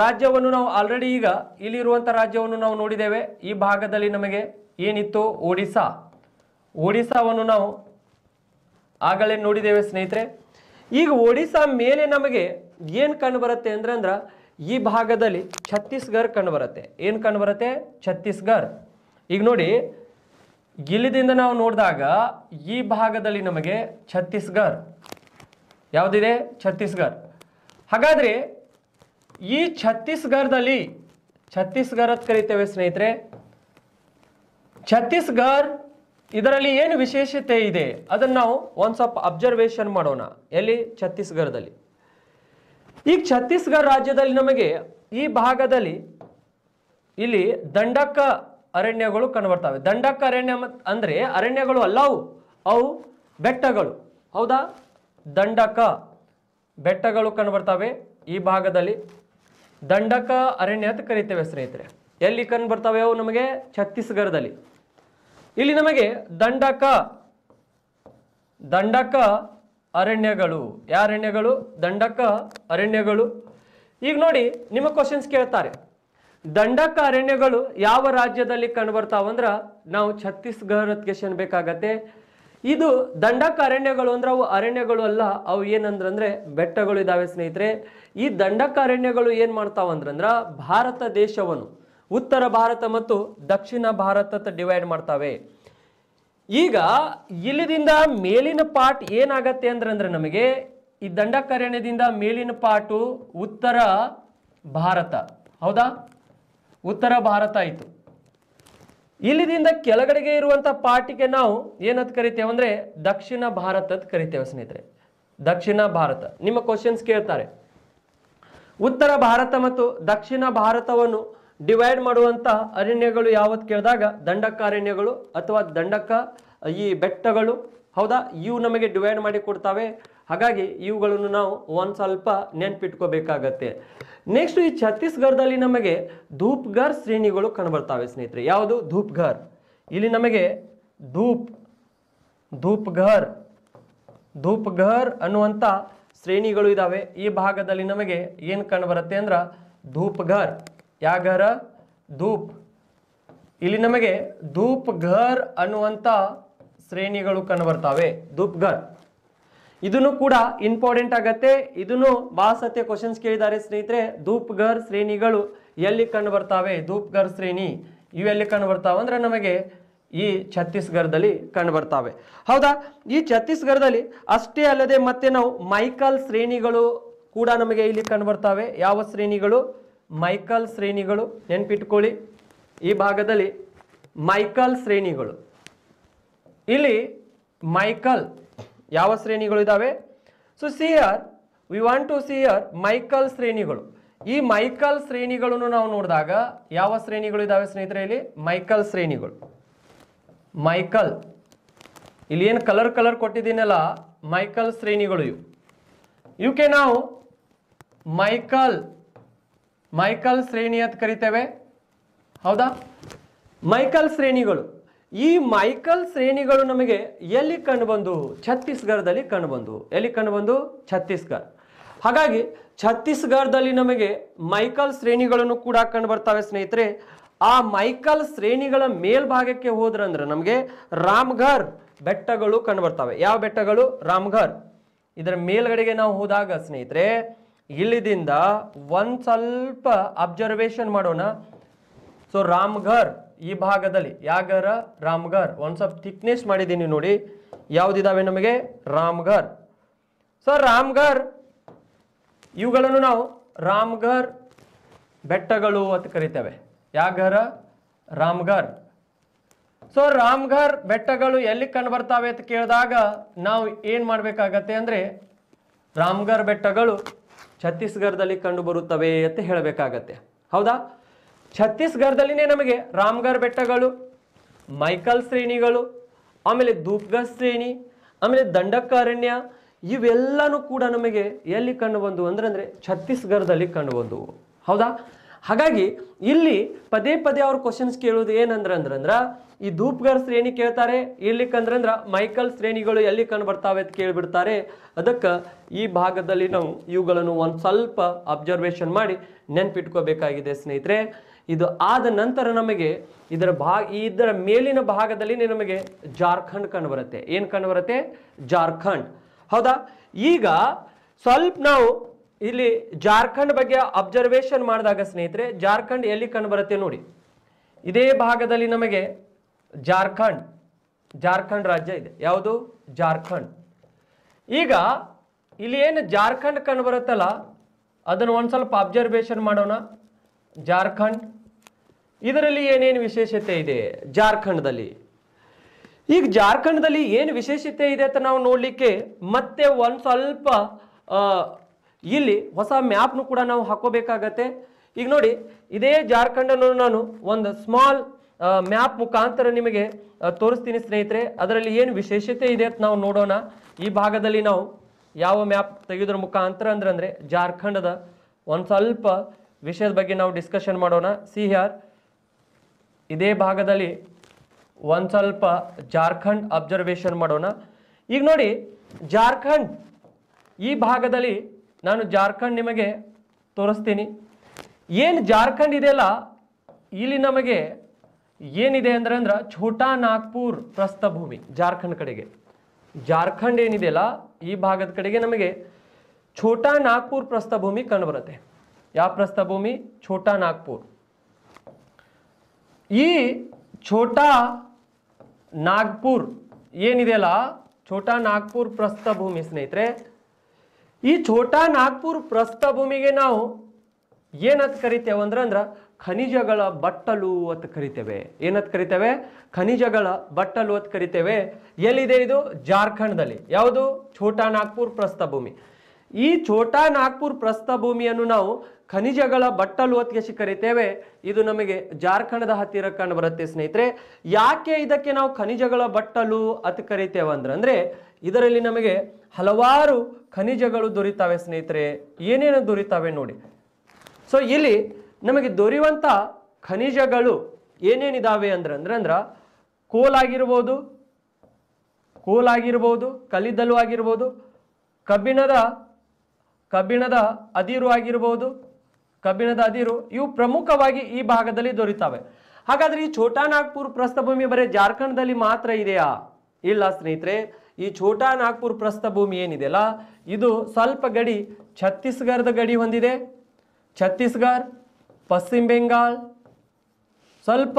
ರಾಜ್ಯವನ್ನು ನಾವು ಆಲ್ರೆಡಿ ಈಗ ಇಲ್ಲಿರುವಂಥ ರಾಜ್ಯವನ್ನು ನಾವು ನೋಡಿದ್ದೇವೆ ಈ ಭಾಗದಲ್ಲಿ ನಮಗೆ ಏನಿತ್ತು ಒಡಿಸಾ ಒಡಿಸ್ಸಾವನ್ನು ನಾವು ಆಗಲೇ ನೋಡಿದ್ದೇವೆ ಸ್ನೇಹಿತರೆ ಈಗ ಒಡಿಸ್ಸಾ ಮೇಲೆ ನಮಗೆ ಏನು ಕಂಡುಬರುತ್ತೆ ಅಂದ್ರೆ ಅಂದ್ರೆ ಈ ಭಾಗದಲ್ಲಿ ಛತ್ತೀಸ್ಗಢ ಕಂಡುಬರುತ್ತೆ ಏನು ಕಂಡುಬರುತ್ತೆ ಛತ್ತೀಸ್ಗಢ ಈಗ ನೋಡಿ ಇಲ್ಲಿದಿಂದ ನಾವು ನೋಡಿದಾಗ ಈ ಭಾಗದಲ್ಲಿ ನಮಗೆ ಛತ್ತೀಸ್ಗಢ ಯಾವುದಿದೆ ಛತ್ತೀಸ್ಗಢ ಹಾಗಾದರೆ ಈ ಛತ್ತೀಸ್ಗಢದಲ್ಲಿ ಛತ್ತೀಸ್ಗಢದ ಕರಿತೇವೆ ಸ್ನೇಹಿತರೆ ಛತ್ತೀಸ್ಗಢ ಇದರಲ್ಲಿ ಏನು ವಿಶೇಷತೆ ಇದೆ ಅದನ್ನು ನಾವು ಒಂದು ಸ್ವಲ್ಪ ಅಬ್ಸರ್ವೇಷನ್ ಮಾಡೋಣ ಎಲ್ಲಿ ಛತ್ತೀಸ್ಗಢದಲ್ಲಿ ಈಗ ಛತ್ತೀಸ್ಗಢ ರಾಜ್ಯದಲ್ಲಿ ನಮಗೆ ಈ ಭಾಗದಲ್ಲಿ ಇಲ್ಲಿ ದಂಡಕ ಅರಣ್ಯಗಳು ಕಂಡುಬರ್ತವೆ ದಂಡಕ ಅರಣ್ಯ ಅಂದರೆ ಅರಣ್ಯಗಳು ಅಲ್ಲವು ಅವು ಬೆಟ್ಟಗಳು ಹೌದಾ ದಂಡಕ ಬೆಟ್ಟಗಳು ಬರ್ತವೆ ಈ ಭಾಗದಲ್ಲಿ ದಂಡಕ ಅರಣ್ಯ ಅಂತ ಕರಿತೇವೆ ಸ್ನೇಹಿತರೆ ಎಲ್ಲಿ ಬರ್ತವೆ ಅವು ನಮಗೆ ಛತ್ತೀಸ್ಗಢದಲ್ಲಿ ಇಲ್ಲಿ ನಮಗೆ ದಂಡಕ ದಂಡಕ ಅರಣ್ಯಗಳು ಯಾರಣ್ಯಗಳು ದಂಡಕ ಅರಣ್ಯಗಳು ಈಗ ನೋಡಿ ನಿಮ್ಮ ಕ್ವಶನ್ಸ್ ಕೇಳ್ತಾರೆ ದಂಡಕ ಅರಣ್ಯಗಳು ಯಾವ ರಾಜ್ಯದಲ್ಲಿ ಕಂಡುಬರ್ತಾವ ಅಂದ್ರೆ ನಾವು ಛತ್ತೀಸ್ಗಢಕ್ಕೆ ಬೇಕಾಗತ್ತೆ ಇದು ದಂಡಕ ಅರಣ್ಯಗಳು ಅಂದ್ರೆ ಅವು ಅರಣ್ಯಗಳು ಅಲ್ಲ ಅವು ಏನಂದ್ರಂದ್ರೆ ಬೆಟ್ಟಗಳು ಇದಾವೆ ಸ್ನೇಹಿತರೆ ಈ ದಂಡಕ ಅರಣ್ಯಗಳು ಏನು ಮಾಡ್ತಾವಂದ್ರಂದ್ರ ಭಾರತ ದೇಶವನ್ನು ಉತ್ತರ ಭಾರತ ಮತ್ತು ದಕ್ಷಿಣ ಭಾರತ ಡಿವೈಡ್ ಮಾಡ್ತಾವೆ ಈಗ ಇಲ್ಲಿದಿಂದ ಮೇಲಿನ ಪಾಟ್ ಏನಾಗತ್ತೆ ಅಂದ್ರೆ ನಮಗೆ ಈ ದಂಡಕ ಅರಣ್ಯದಿಂದ ಮೇಲಿನ ಪಾಟು ಉತ್ತರ ಭಾರತ ಹೌದಾ ಉತ್ತರ ಭಾರತ ಆಯಿತು ಇಲ್ಲಿದಿಂದ ಕೆಳಗಡೆಗೆ ಇರುವಂಥ ಪಾರ್ಟಿಗೆ ನಾವು ಏನಂತ ಕರಿತೇವೆ ಅಂದರೆ ದಕ್ಷಿಣ ಭಾರತ ಅಂತ ಕರಿತೇವೆ ಸ್ನೇಹಿತರೆ ದಕ್ಷಿಣ ಭಾರತ ನಿಮ್ಮ ಕ್ವಶನ್ಸ್ ಕೇಳ್ತಾರೆ ಉತ್ತರ ಭಾರತ ಮತ್ತು ದಕ್ಷಿಣ ಭಾರತವನ್ನು ಡಿವೈಡ್ ಮಾಡುವಂಥ ಅರಣ್ಯಗಳು ಯಾವತ್ತು ಕೇಳಿದಾಗ ದಂಡಕ ಅರಣ್ಯಗಳು ಅಥವಾ ದಂಡಕ ಈ ಬೆಟ್ಟಗಳು ಹೌದಾ ಇವು ನಮಗೆ ಡಿವೈಡ್ ಮಾಡಿ ಕೊಡ್ತಾವೆ ಹಾಗಾಗಿ ಇವುಗಳನ್ನು ನಾವು ಒಂದು ಸ್ವಲ್ಪ ನೆನ್ಪಿಟ್ಕೋಬೇಕಾಗತ್ತೆ ನೆಕ್ಸ್ಟ್ ಈ ಛತ್ತೀಸ್ಗಢದಲ್ಲಿ ನಮಗೆ ಧೂಪ್ಘರ್ ಶ್ರೇಣಿಗಳು ಕಂಡುಬರ್ತವೆ ಸ್ನೇಹಿತರೆ ಯಾವುದು ಧೂಪ್ಘರ್ ಇಲ್ಲಿ ನಮಗೆ ಧೂಪ್ ಧೂಪ್ಘರ್ ಧೂಪ್ಘರ್ ಅನ್ನುವಂಥ ಶ್ರೇಣಿಗಳು ಇದ್ದಾವೆ ಈ ಭಾಗದಲ್ಲಿ ನಮಗೆ ಏನು ಕಂಡುಬರುತ್ತೆ ಅಂದ್ರೆ ಧೂಪ್ಘರ್ ಯಾಘರ ಧೂಪ್ ಇಲ್ಲಿ ನಮಗೆ ಧೂಪ್ಘರ್ ಅನ್ನುವಂಥ ಶ್ರೇಣಿಗಳು ಕಂಡುಬರ್ತವೆ ಧೂಪ್ಘರ್ ಇದನ್ನು ಕೂಡ ಇಂಪಾರ್ಟೆಂಟ್ ಆಗತ್ತೆ ಇದನ್ನು ಬಾ ಸತ್ಯ ಕ್ವಶನ್ಸ್ ಕೇಳಿದ್ದಾರೆ ಸ್ನೇಹಿತರೆ ಧೂಪ್ಗರ್ ಶ್ರೇಣಿಗಳು ಎಲ್ಲಿ ಕಂಡು ಬರ್ತಾವೆ ಧೂಪ್ಗರ್ ಶ್ರೇಣಿ ಇವು ಎಲ್ಲಿ ಕಂಡು ಬರ್ತಾವೆ ಅಂದ್ರೆ ನಮಗೆ ಈ ಛತ್ತೀಸ್ಗಢದಲ್ಲಿ ಕಂಡು ಬರ್ತಾವೆ ಹೌದಾ ಈ ಛತ್ತೀಸ್ಗಢದಲ್ಲಿ ಅಷ್ಟೇ ಅಲ್ಲದೆ ಮತ್ತೆ ನಾವು ಮೈಕಲ್ ಶ್ರೇಣಿಗಳು ಕೂಡ ನಮಗೆ ಇಲ್ಲಿ ಕಂಡು ಬರ್ತಾವೆ ಯಾವ ಶ್ರೇಣಿಗಳು ಮೈಕಲ್ ಶ್ರೇಣಿಗಳು ನೆನ್ಪಿಟ್ಕೊಳ್ಳಿ ಈ ಭಾಗದಲ್ಲಿ ಮೈಕಲ್ ಶ್ರೇಣಿಗಳು ಇಲ್ಲಿ ಮೈಕಲ್ ಯಾವ ಶ್ರೇಣಿಗಳು ಇದಾವೆ so see here we want to see here Maikal ಶ್ರೇಣಿಗಳು ಈ ಮೈಕಲ್ ಶ್ರೇಣಿಗಳನ್ನು ನಾವು ನೋಡಿದಾಗ ಯಾವ ಶ್ರೇಣಿಗಳು ಇದ್ದಾವೆ ಸ್ನೇಹಿತರೆ ಇಲ್ಲಿ ಮೈಕಲ್ ಶ್ರೇಣಿಗಳು ಮೈಕಲ್ ಇಲ್ಲಿ ಏನು ಕಲರ್ ಕಲರ್ ಕೊಟ್ಟಿದ್ದೀನಲ್ಲ ಮೈಕಲ್ ಶ್ರೇಣಿಗಳು ಇವು ಇವಕ್ಕೆ ನಾವು ಮೈಕಲ್ ಮೈಕಲ್ ಶ್ರೇಣಿ ಅಂತ ಕರಿತೇವೆ ಹೌದಾ ಮೈಕಲ್ ಶ್ರೇಣಿಗಳು ಈ ಮೈಕಲ್ ಶ್ರೇಣಿಗಳು ನಮಗೆ ಎಲ್ಲಿ ಕಂಡುಬಂದವು ಛತ್ತೀಸ್ಗಢದಲ್ಲಿ ಕಂಡುಬಂದವು ಎಲ್ಲಿ ಕಂಡುಬಂದು ಛತ್ತೀಸ್ಗಢ ಹಾಗಾಗಿ ಛತ್ತೀಸ್ಗಢದಲ್ಲಿ ನಮಗೆ ಮೈಕಲ್ ಶ್ರೇಣಿಗಳನ್ನು ಕೂಡ ಕಂಡು ಬರ್ತವೆ ಸ್ನೇಹಿತರೆ ಆ ಮೈಕಲ್ ಶ್ರೇಣಿಗಳ ಮೇಲ್ಭಾಗಕ್ಕೆ ಹೋದ್ರಂದ್ರೆ ನಮಗೆ ರಾಮ್ಘರ್ ಬೆಟ್ಟಗಳು ಕಂಡು ಬರ್ತವೆ ಯಾವ ಬೆಟ್ಟಗಳು ರಾಮ್ಘರ್ ಇದರ ಮೇಲ್ಗಡೆಗೆ ನಾವು ಹೋದಾಗ ಸ್ನೇಹಿತರೆ ಇಲ್ಲಿದಿಂದ ಒಂದು ಸ್ವಲ್ಪ ಅಬ್ಸರ್ವೇಷನ್ ಮಾಡೋಣ ಸೊ ರಾಮ್ಘರ್ ಈ ಭಾಗದಲ್ಲಿ ಯಾಗರ ರಾಮ್ಗರ್ ಒಂದು ಸ್ವಲ್ಪ ಥಿಕ್ನೆಸ್ ಮಾಡಿದ್ದೀನಿ ನೋಡಿ ಯಾವುದಿದಾವೆ ನಮಗೆ ರಾಮ್ಗರ್ ಸೊ ರಾಮ್ಗರ್ ಇವುಗಳನ್ನು ನಾವು ರಾಮ್ಗರ್ ಬೆಟ್ಟಗಳು ಅಂತ ಕರಿತೇವೆ ಯಾಗರ ರಾಮ್ಗರ್ ಸೊ ರಾಮ್ಘರ್ ಬೆಟ್ಟಗಳು ಎಲ್ಲಿ ಕಂಡು ಬರ್ತಾವೆ ಅಂತ ಕೇಳಿದಾಗ ನಾವು ಏನು ಮಾಡಬೇಕಾಗತ್ತೆ ಅಂದರೆ ರಾಮ್ಘರ್ ಬೆಟ್ಟಗಳು ಛತ್ತೀಸ್ಗಢದಲ್ಲಿ ಕಂಡು ಬರುತ್ತವೆ ಅಂತ ಹೇಳಬೇಕಾಗತ್ತೆ ಹೌದಾ ಛತ್ತೀಸ್ಗಢದಲ್ಲಿನೇ ನಮಗೆ ರಾಮ್ಗರ್ ಬೆಟ್ಟಗಳು ಮೈಕಲ್ ಶ್ರೇಣಿಗಳು ಆಮೇಲೆ ಧೂಪ್ಗರ್ ಶ್ರೇಣಿ ಆಮೇಲೆ ದಂಡಕಾರಣ್ಯ ಇವೆಲ್ಲನೂ ಕೂಡ ನಮಗೆ ಎಲ್ಲಿ ಕಂಡು ಬಂದವು ಅಂದ್ರೆ ಛತ್ತೀಸ್ಗಢದಲ್ಲಿ ಕಂಡು ಹೌದಾ ಹಾಗಾಗಿ ಇಲ್ಲಿ ಪದೇ ಪದೇ ಅವ್ರ ಕ್ವಶನ್ಸ್ ಕೇಳೋದು ಏನಂದ್ರೆ ಅಂದ್ರೆ ಈ ಧೂಪ್ಗರ್ ಶ್ರೇಣಿ ಕೇಳ್ತಾರೆ ಕಂದ್ರ ಅಂದ್ರೆ ಮೈಕಲ್ ಶ್ರೇಣಿಗಳು ಎಲ್ಲಿ ಕಂಡು ಬರ್ತಾವೆ ಅಂತ ಕೇಳಿಬಿಡ್ತಾರೆ ಅದಕ್ಕೆ ಈ ಭಾಗದಲ್ಲಿ ನಾವು ಇವುಗಳನ್ನು ಒಂದು ಸ್ವಲ್ಪ ಅಬ್ಸರ್ವೇಷನ್ ಮಾಡಿ ನೆನ್ಪಿಟ್ಕೋಬೇಕಾಗಿದೆ ಸ್ನೇಹಿತರೆ ಇದು ಆದ ನಂತರ ನಮಗೆ ಇದರ ಭಾಗ ಇದರ ಮೇಲಿನ ಭಾಗದಲ್ಲಿ ನಮಗೆ ಜಾರ್ಖಂಡ್ ಕಂಡುಬರುತ್ತೆ ಏನು ಕಂಡು ಬರುತ್ತೆ ಜಾರ್ಖಂಡ್ ಹೌದಾ ಈಗ ಸ್ವಲ್ಪ ನಾವು ಇಲ್ಲಿ ಜಾರ್ಖಂಡ್ ಬಗ್ಗೆ ಅಬ್ಸರ್ವೇಷನ್ ಮಾಡಿದಾಗ ಸ್ನೇಹಿತರೆ ಜಾರ್ಖಂಡ್ ಎಲ್ಲಿ ಕಂಡುಬರುತ್ತೆ ನೋಡಿ ಇದೇ ಭಾಗದಲ್ಲಿ ನಮಗೆ ಜಾರ್ಖಂಡ್ ಜಾರ್ಖಂಡ್ ರಾಜ್ಯ ಇದೆ ಯಾವುದು ಜಾರ್ಖಂಡ್ ಈಗ ಇಲ್ಲಿ ಏನು ಜಾರ್ಖಂಡ್ ಕಂಡು ಬರುತ್ತಲ್ಲ ಅದನ್ನು ಒಂದು ಸ್ವಲ್ಪ ಅಬ್ಸರ್ವೇಷನ್ ಮಾಡೋಣ ಜಾರ್ಖಂಡ್ ಇದರಲ್ಲಿ ಏನೇನು ವಿಶೇಷತೆ ಇದೆ ಜಾರ್ಖಂಡದಲ್ಲಿ ಈಗ ಜಾರ್ಖಂಡದಲ್ಲಿ ಏನು ವಿಶೇಷತೆ ಇದೆ ಅಂತ ನಾವು ನೋಡಲಿಕ್ಕೆ ಮತ್ತೆ ಒಂದು ಸ್ವಲ್ಪ ಇಲ್ಲಿ ಹೊಸ ಮ್ಯಾಪ್ನು ಕೂಡ ನಾವು ಹಾಕೋಬೇಕಾಗತ್ತೆ ಈಗ ನೋಡಿ ಇದೇ ಜಾರ್ಖಂಡನ್ನು ನಾನು ಒಂದು ಸ್ಮಾಲ್ ಮ್ಯಾಪ್ ಮುಖಾಂತರ ನಿಮಗೆ ತೋರಿಸ್ತೀನಿ ಸ್ನೇಹಿತರೆ ಅದರಲ್ಲಿ ಏನು ವಿಶೇಷತೆ ಇದೆ ಅಂತ ನಾವು ನೋಡೋಣ ಈ ಭಾಗದಲ್ಲಿ ನಾವು ಯಾವ ಮ್ಯಾಪ್ ತೆಗೆಯೋದ್ರ ಮುಖಾಂತರ ಅಂದ್ರೆ ಅಂದರೆ ಜಾರ್ಖಂಡದ ಒಂದು ಸ್ವಲ್ಪ ವಿಷಯದ ಬಗ್ಗೆ ನಾವು ಡಿಸ್ಕಷನ್ ಮಾಡೋಣ ಸಿ ಹಿಯರ್ ಇದೇ ಭಾಗದಲ್ಲಿ ಒಂದು ಸ್ವಲ್ಪ ಜಾರ್ಖಂಡ್ ಅಬ್ಸರ್ವೇಷನ್ ಮಾಡೋಣ ಈಗ ನೋಡಿ ಜಾರ್ಖಂಡ್ ಈ ಭಾಗದಲ್ಲಿ ನಾನು ಜಾರ್ಖಂಡ್ ನಿಮಗೆ ತೋರಿಸ್ತೀನಿ ಏನು ಜಾರ್ಖಂಡ್ ಇದೆಯಲ್ಲ ಇಲ್ಲಿ ನಮಗೆ ಏನಿದೆ ಅಂದರೆ ಅಂದ್ರೆ ಛೋಟಾ ನಾಗ್ಪುರ್ ಪ್ರಸ್ಥಭೂಮಿ ಜಾರ್ಖಂಡ್ ಕಡೆಗೆ ಜಾರ್ಖಂಡ್ ಏನಿದೆಯಲ್ಲ ಈ ಭಾಗದ ಕಡೆಗೆ ನಮಗೆ ಛೋಟಾ ನಾಗ್ಪುರ್ ಪ್ರಸ್ಥಭೂಮಿ ಕಂಡುಬರುತ್ತೆ ಯಾವ ಪ್ರಸ್ಥಭೂಮಿ ಛೋಟಾ ನಾಗ್ಪುರ್ ಈ ಛೋಟಾ ನಾಗ್ಪುರ್ ಏನಿದೆಯಲ್ಲ ಛೋಟಾ ನಾಗ್ಪುರ್ ಪ್ರಸ್ಥಭೂಮಿ ಸ್ನೇಹಿತರೆ ಈ ಛೋಟಾ ನಾಗ್ಪುರ್ ಪ್ರಸ್ಥಭೂಮಿಗೆ ನಾವು ಏನತ್ ಕರಿತೇವೆ ಅಂದ್ರೆ ಅಂದ್ರೆ ಖನಿಜಗಳ ಬಟ್ಟಲು ಅಂತ ಕರಿತೇವೆ ಏನತ್ ಕರಿತೇವೆ ಖನಿಜಗಳ ಬಟ್ಟಲು ಅಂತ ಕರಿತೇವೆ ಎಲ್ಲಿದೆ ಇದು ಜಾರ್ಖಂಡ್ದಲ್ಲಿ ಯಾವುದು ಛೋಟಾ ನಾಗ್ಪುರ್ ಭೂಮಿ ಈ ಛೋಟಾ ನಾಗ್ಪುರ್ ಪ್ರಸ್ಥಭೂಮಿಯನ್ನು ನಾವು ಖನಿಜಗಳ ಬಟ್ಟಲು ಹೊತ್ತಿಗೆ ಕರಿತೇವೆ ಇದು ನಮಗೆ ಜಾರ್ಖಂಡದ ಹತ್ತಿರ ಕಂಡು ಬರುತ್ತೆ ಸ್ನೇಹಿತರೆ ಯಾಕೆ ಇದಕ್ಕೆ ನಾವು ಖನಿಜಗಳ ಬಟ್ಟಲು ಅಂತ ಕರಿತೇವೆ ಅಂದ್ರೆ ಅಂದ್ರೆ ಇದರಲ್ಲಿ ನಮಗೆ ಹಲವಾರು ಖನಿಜಗಳು ದೊರೀತಾವೆ ಸ್ನೇಹಿತರೆ ಏನೇನು ದೊರೀತಾವೆ ನೋಡಿ ಸೊ ಇಲ್ಲಿ ನಮಗೆ ದೊರೆಯುವಂಥ ಖನಿಜಗಳು ಏನೇನಿದಾವೆ ಅಂದ್ರೆ ಅಂದ್ರೆ ಅಂದ್ರೆ ಕೋಲಾಗಿರ್ಬೋದು ಕೋಲಾಗಿರ್ಬೋದು ಕಲ್ಲಿದ್ದಲು ಆಗಿರ್ಬೋದು ಕಬ್ಬಿಣದ ಕಬ್ಬಿಣದ ಅದಿರು ಆಗಿರ್ಬೋದು ಕಬ್ಬಿಣದ ಅದಿರು ಇವು ಪ್ರಮುಖವಾಗಿ ಈ ಭಾಗದಲ್ಲಿ ದೊರೀತವೆ ಹಾಗಾದ್ರೆ ಈ ಛೋಟಾ ನಾಗ್ಪುರ್ ಪ್ರಸ್ಥಭೂಮಿ ಬರೀ ಜಾರ್ಖಂಡ್ದಲ್ಲಿ ಮಾತ್ರ ಇದೆಯಾ ಇಲ್ಲ ಸ್ನೇಹಿತರೆ ಈ ಛೋಟಾ ನಾಗ್ಪುರ್ ಪ್ರಸ್ಥಭೂಮಿ ಏನಿದೆಯಲ್ಲ ಇದು ಸ್ವಲ್ಪ ಗಡಿ ಛತ್ತೀಸ್ಗಢದ ಗಡಿ ಹೊಂದಿದೆ ಛತ್ತೀಸ್ಗಢ ಪಶ್ಚಿಮ ಬೆಂಗಾಲ್ ಸ್ವಲ್ಪ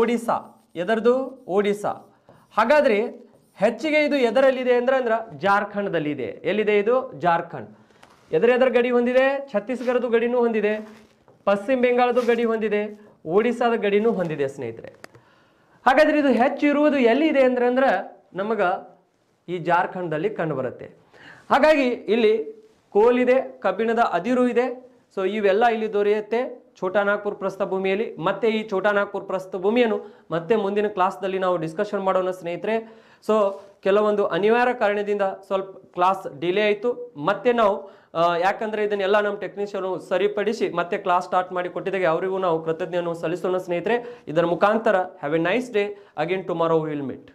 ಒಡಿಸ್ಸಾ ಎದರದು ಒಡಿಸ್ಸಾ ಹಾಗಾದರೆ ಹೆಚ್ಚಿಗೆ ಇದು ಎದರಲ್ಲಿದೆ ಅಂದ್ರೆ ಅಂದ್ರೆ ಜಾರ್ಖಂಡದಲ್ಲಿದೆ ಎಲ್ಲಿದೆ ಇದು ಜಾರ್ಖಂಡ್ ಎದರೆದರ ಗಡಿ ಹೊಂದಿದೆ ಛತ್ತೀಸ್ಗಢದ ಗಡಿನೂ ಹೊಂದಿದೆ ಪಶ್ಚಿಮ ಬೆಂಗಾಳದ ಗಡಿ ಹೊಂದಿದೆ ಒಡಿಸಾದ ಗಡಿನೂ ಹೊಂದಿದೆ ಸ್ನೇಹಿತರೆ ಹಾಗಾದರೆ ಇದು ಹೆಚ್ಚು ಇರುವುದು ಎಲ್ಲಿ ಇದೆ ಅಂದ್ರೆ ಅಂದ್ರೆ ನಮಗೆ ಈ ಕಂಡು ಕಂಡುಬರುತ್ತೆ ಹಾಗಾಗಿ ಇಲ್ಲಿ ಕೋಲಿದೆ ಕಬ್ಬಿಣದ ಅದಿರು ಇದೆ ಸೊ ಇವೆಲ್ಲ ಇಲ್ಲಿ ದೊರೆಯುತ್ತೆ ನಾಗ್ಪುರ್ ಪ್ರಸ್ಥ ಭೂಮಿಯಲ್ಲಿ ಮತ್ತೆ ಈ ನಾಗ್ಪುರ್ ಪ್ರಸ್ಥ ಭೂಮಿಯನ್ನು ಮತ್ತೆ ಮುಂದಿನ ಕ್ಲಾಸ್ದಲ್ಲಿ ನಾವು ಡಿಸ್ಕಷನ್ ಮಾಡೋಣ ಸ್ನೇಹಿತರೆ ಸೊ ಕೆಲವೊಂದು ಅನಿವಾರ್ಯ ಕಾರಣದಿಂದ ಸ್ವಲ್ಪ ಕ್ಲಾಸ್ ಡಿಲೇ ಆಯಿತು ಮತ್ತೆ ನಾವು ಯಾಕಂದ್ರೆ ಇದನ್ನೆಲ್ಲ ನಮ್ಮ ಟೆಕ್ನಿಷಿಯನ್ ಸರಿಪಡಿಸಿ ಮತ್ತೆ ಕ್ಲಾಸ್ ಸ್ಟಾರ್ಟ್ ಮಾಡಿ ಕೊಟ್ಟಿದ್ದಾಗೆ ಅವರಿಗೂ ನಾವು ಕೃತಜ್ಞೆಯನ್ನು ಸಲ್ಲಿಸೋಣ ಸ್ನೇಹಿತರೆ ಇದರ ಮುಖಾಂತರ have a nice day again tomorrow will meet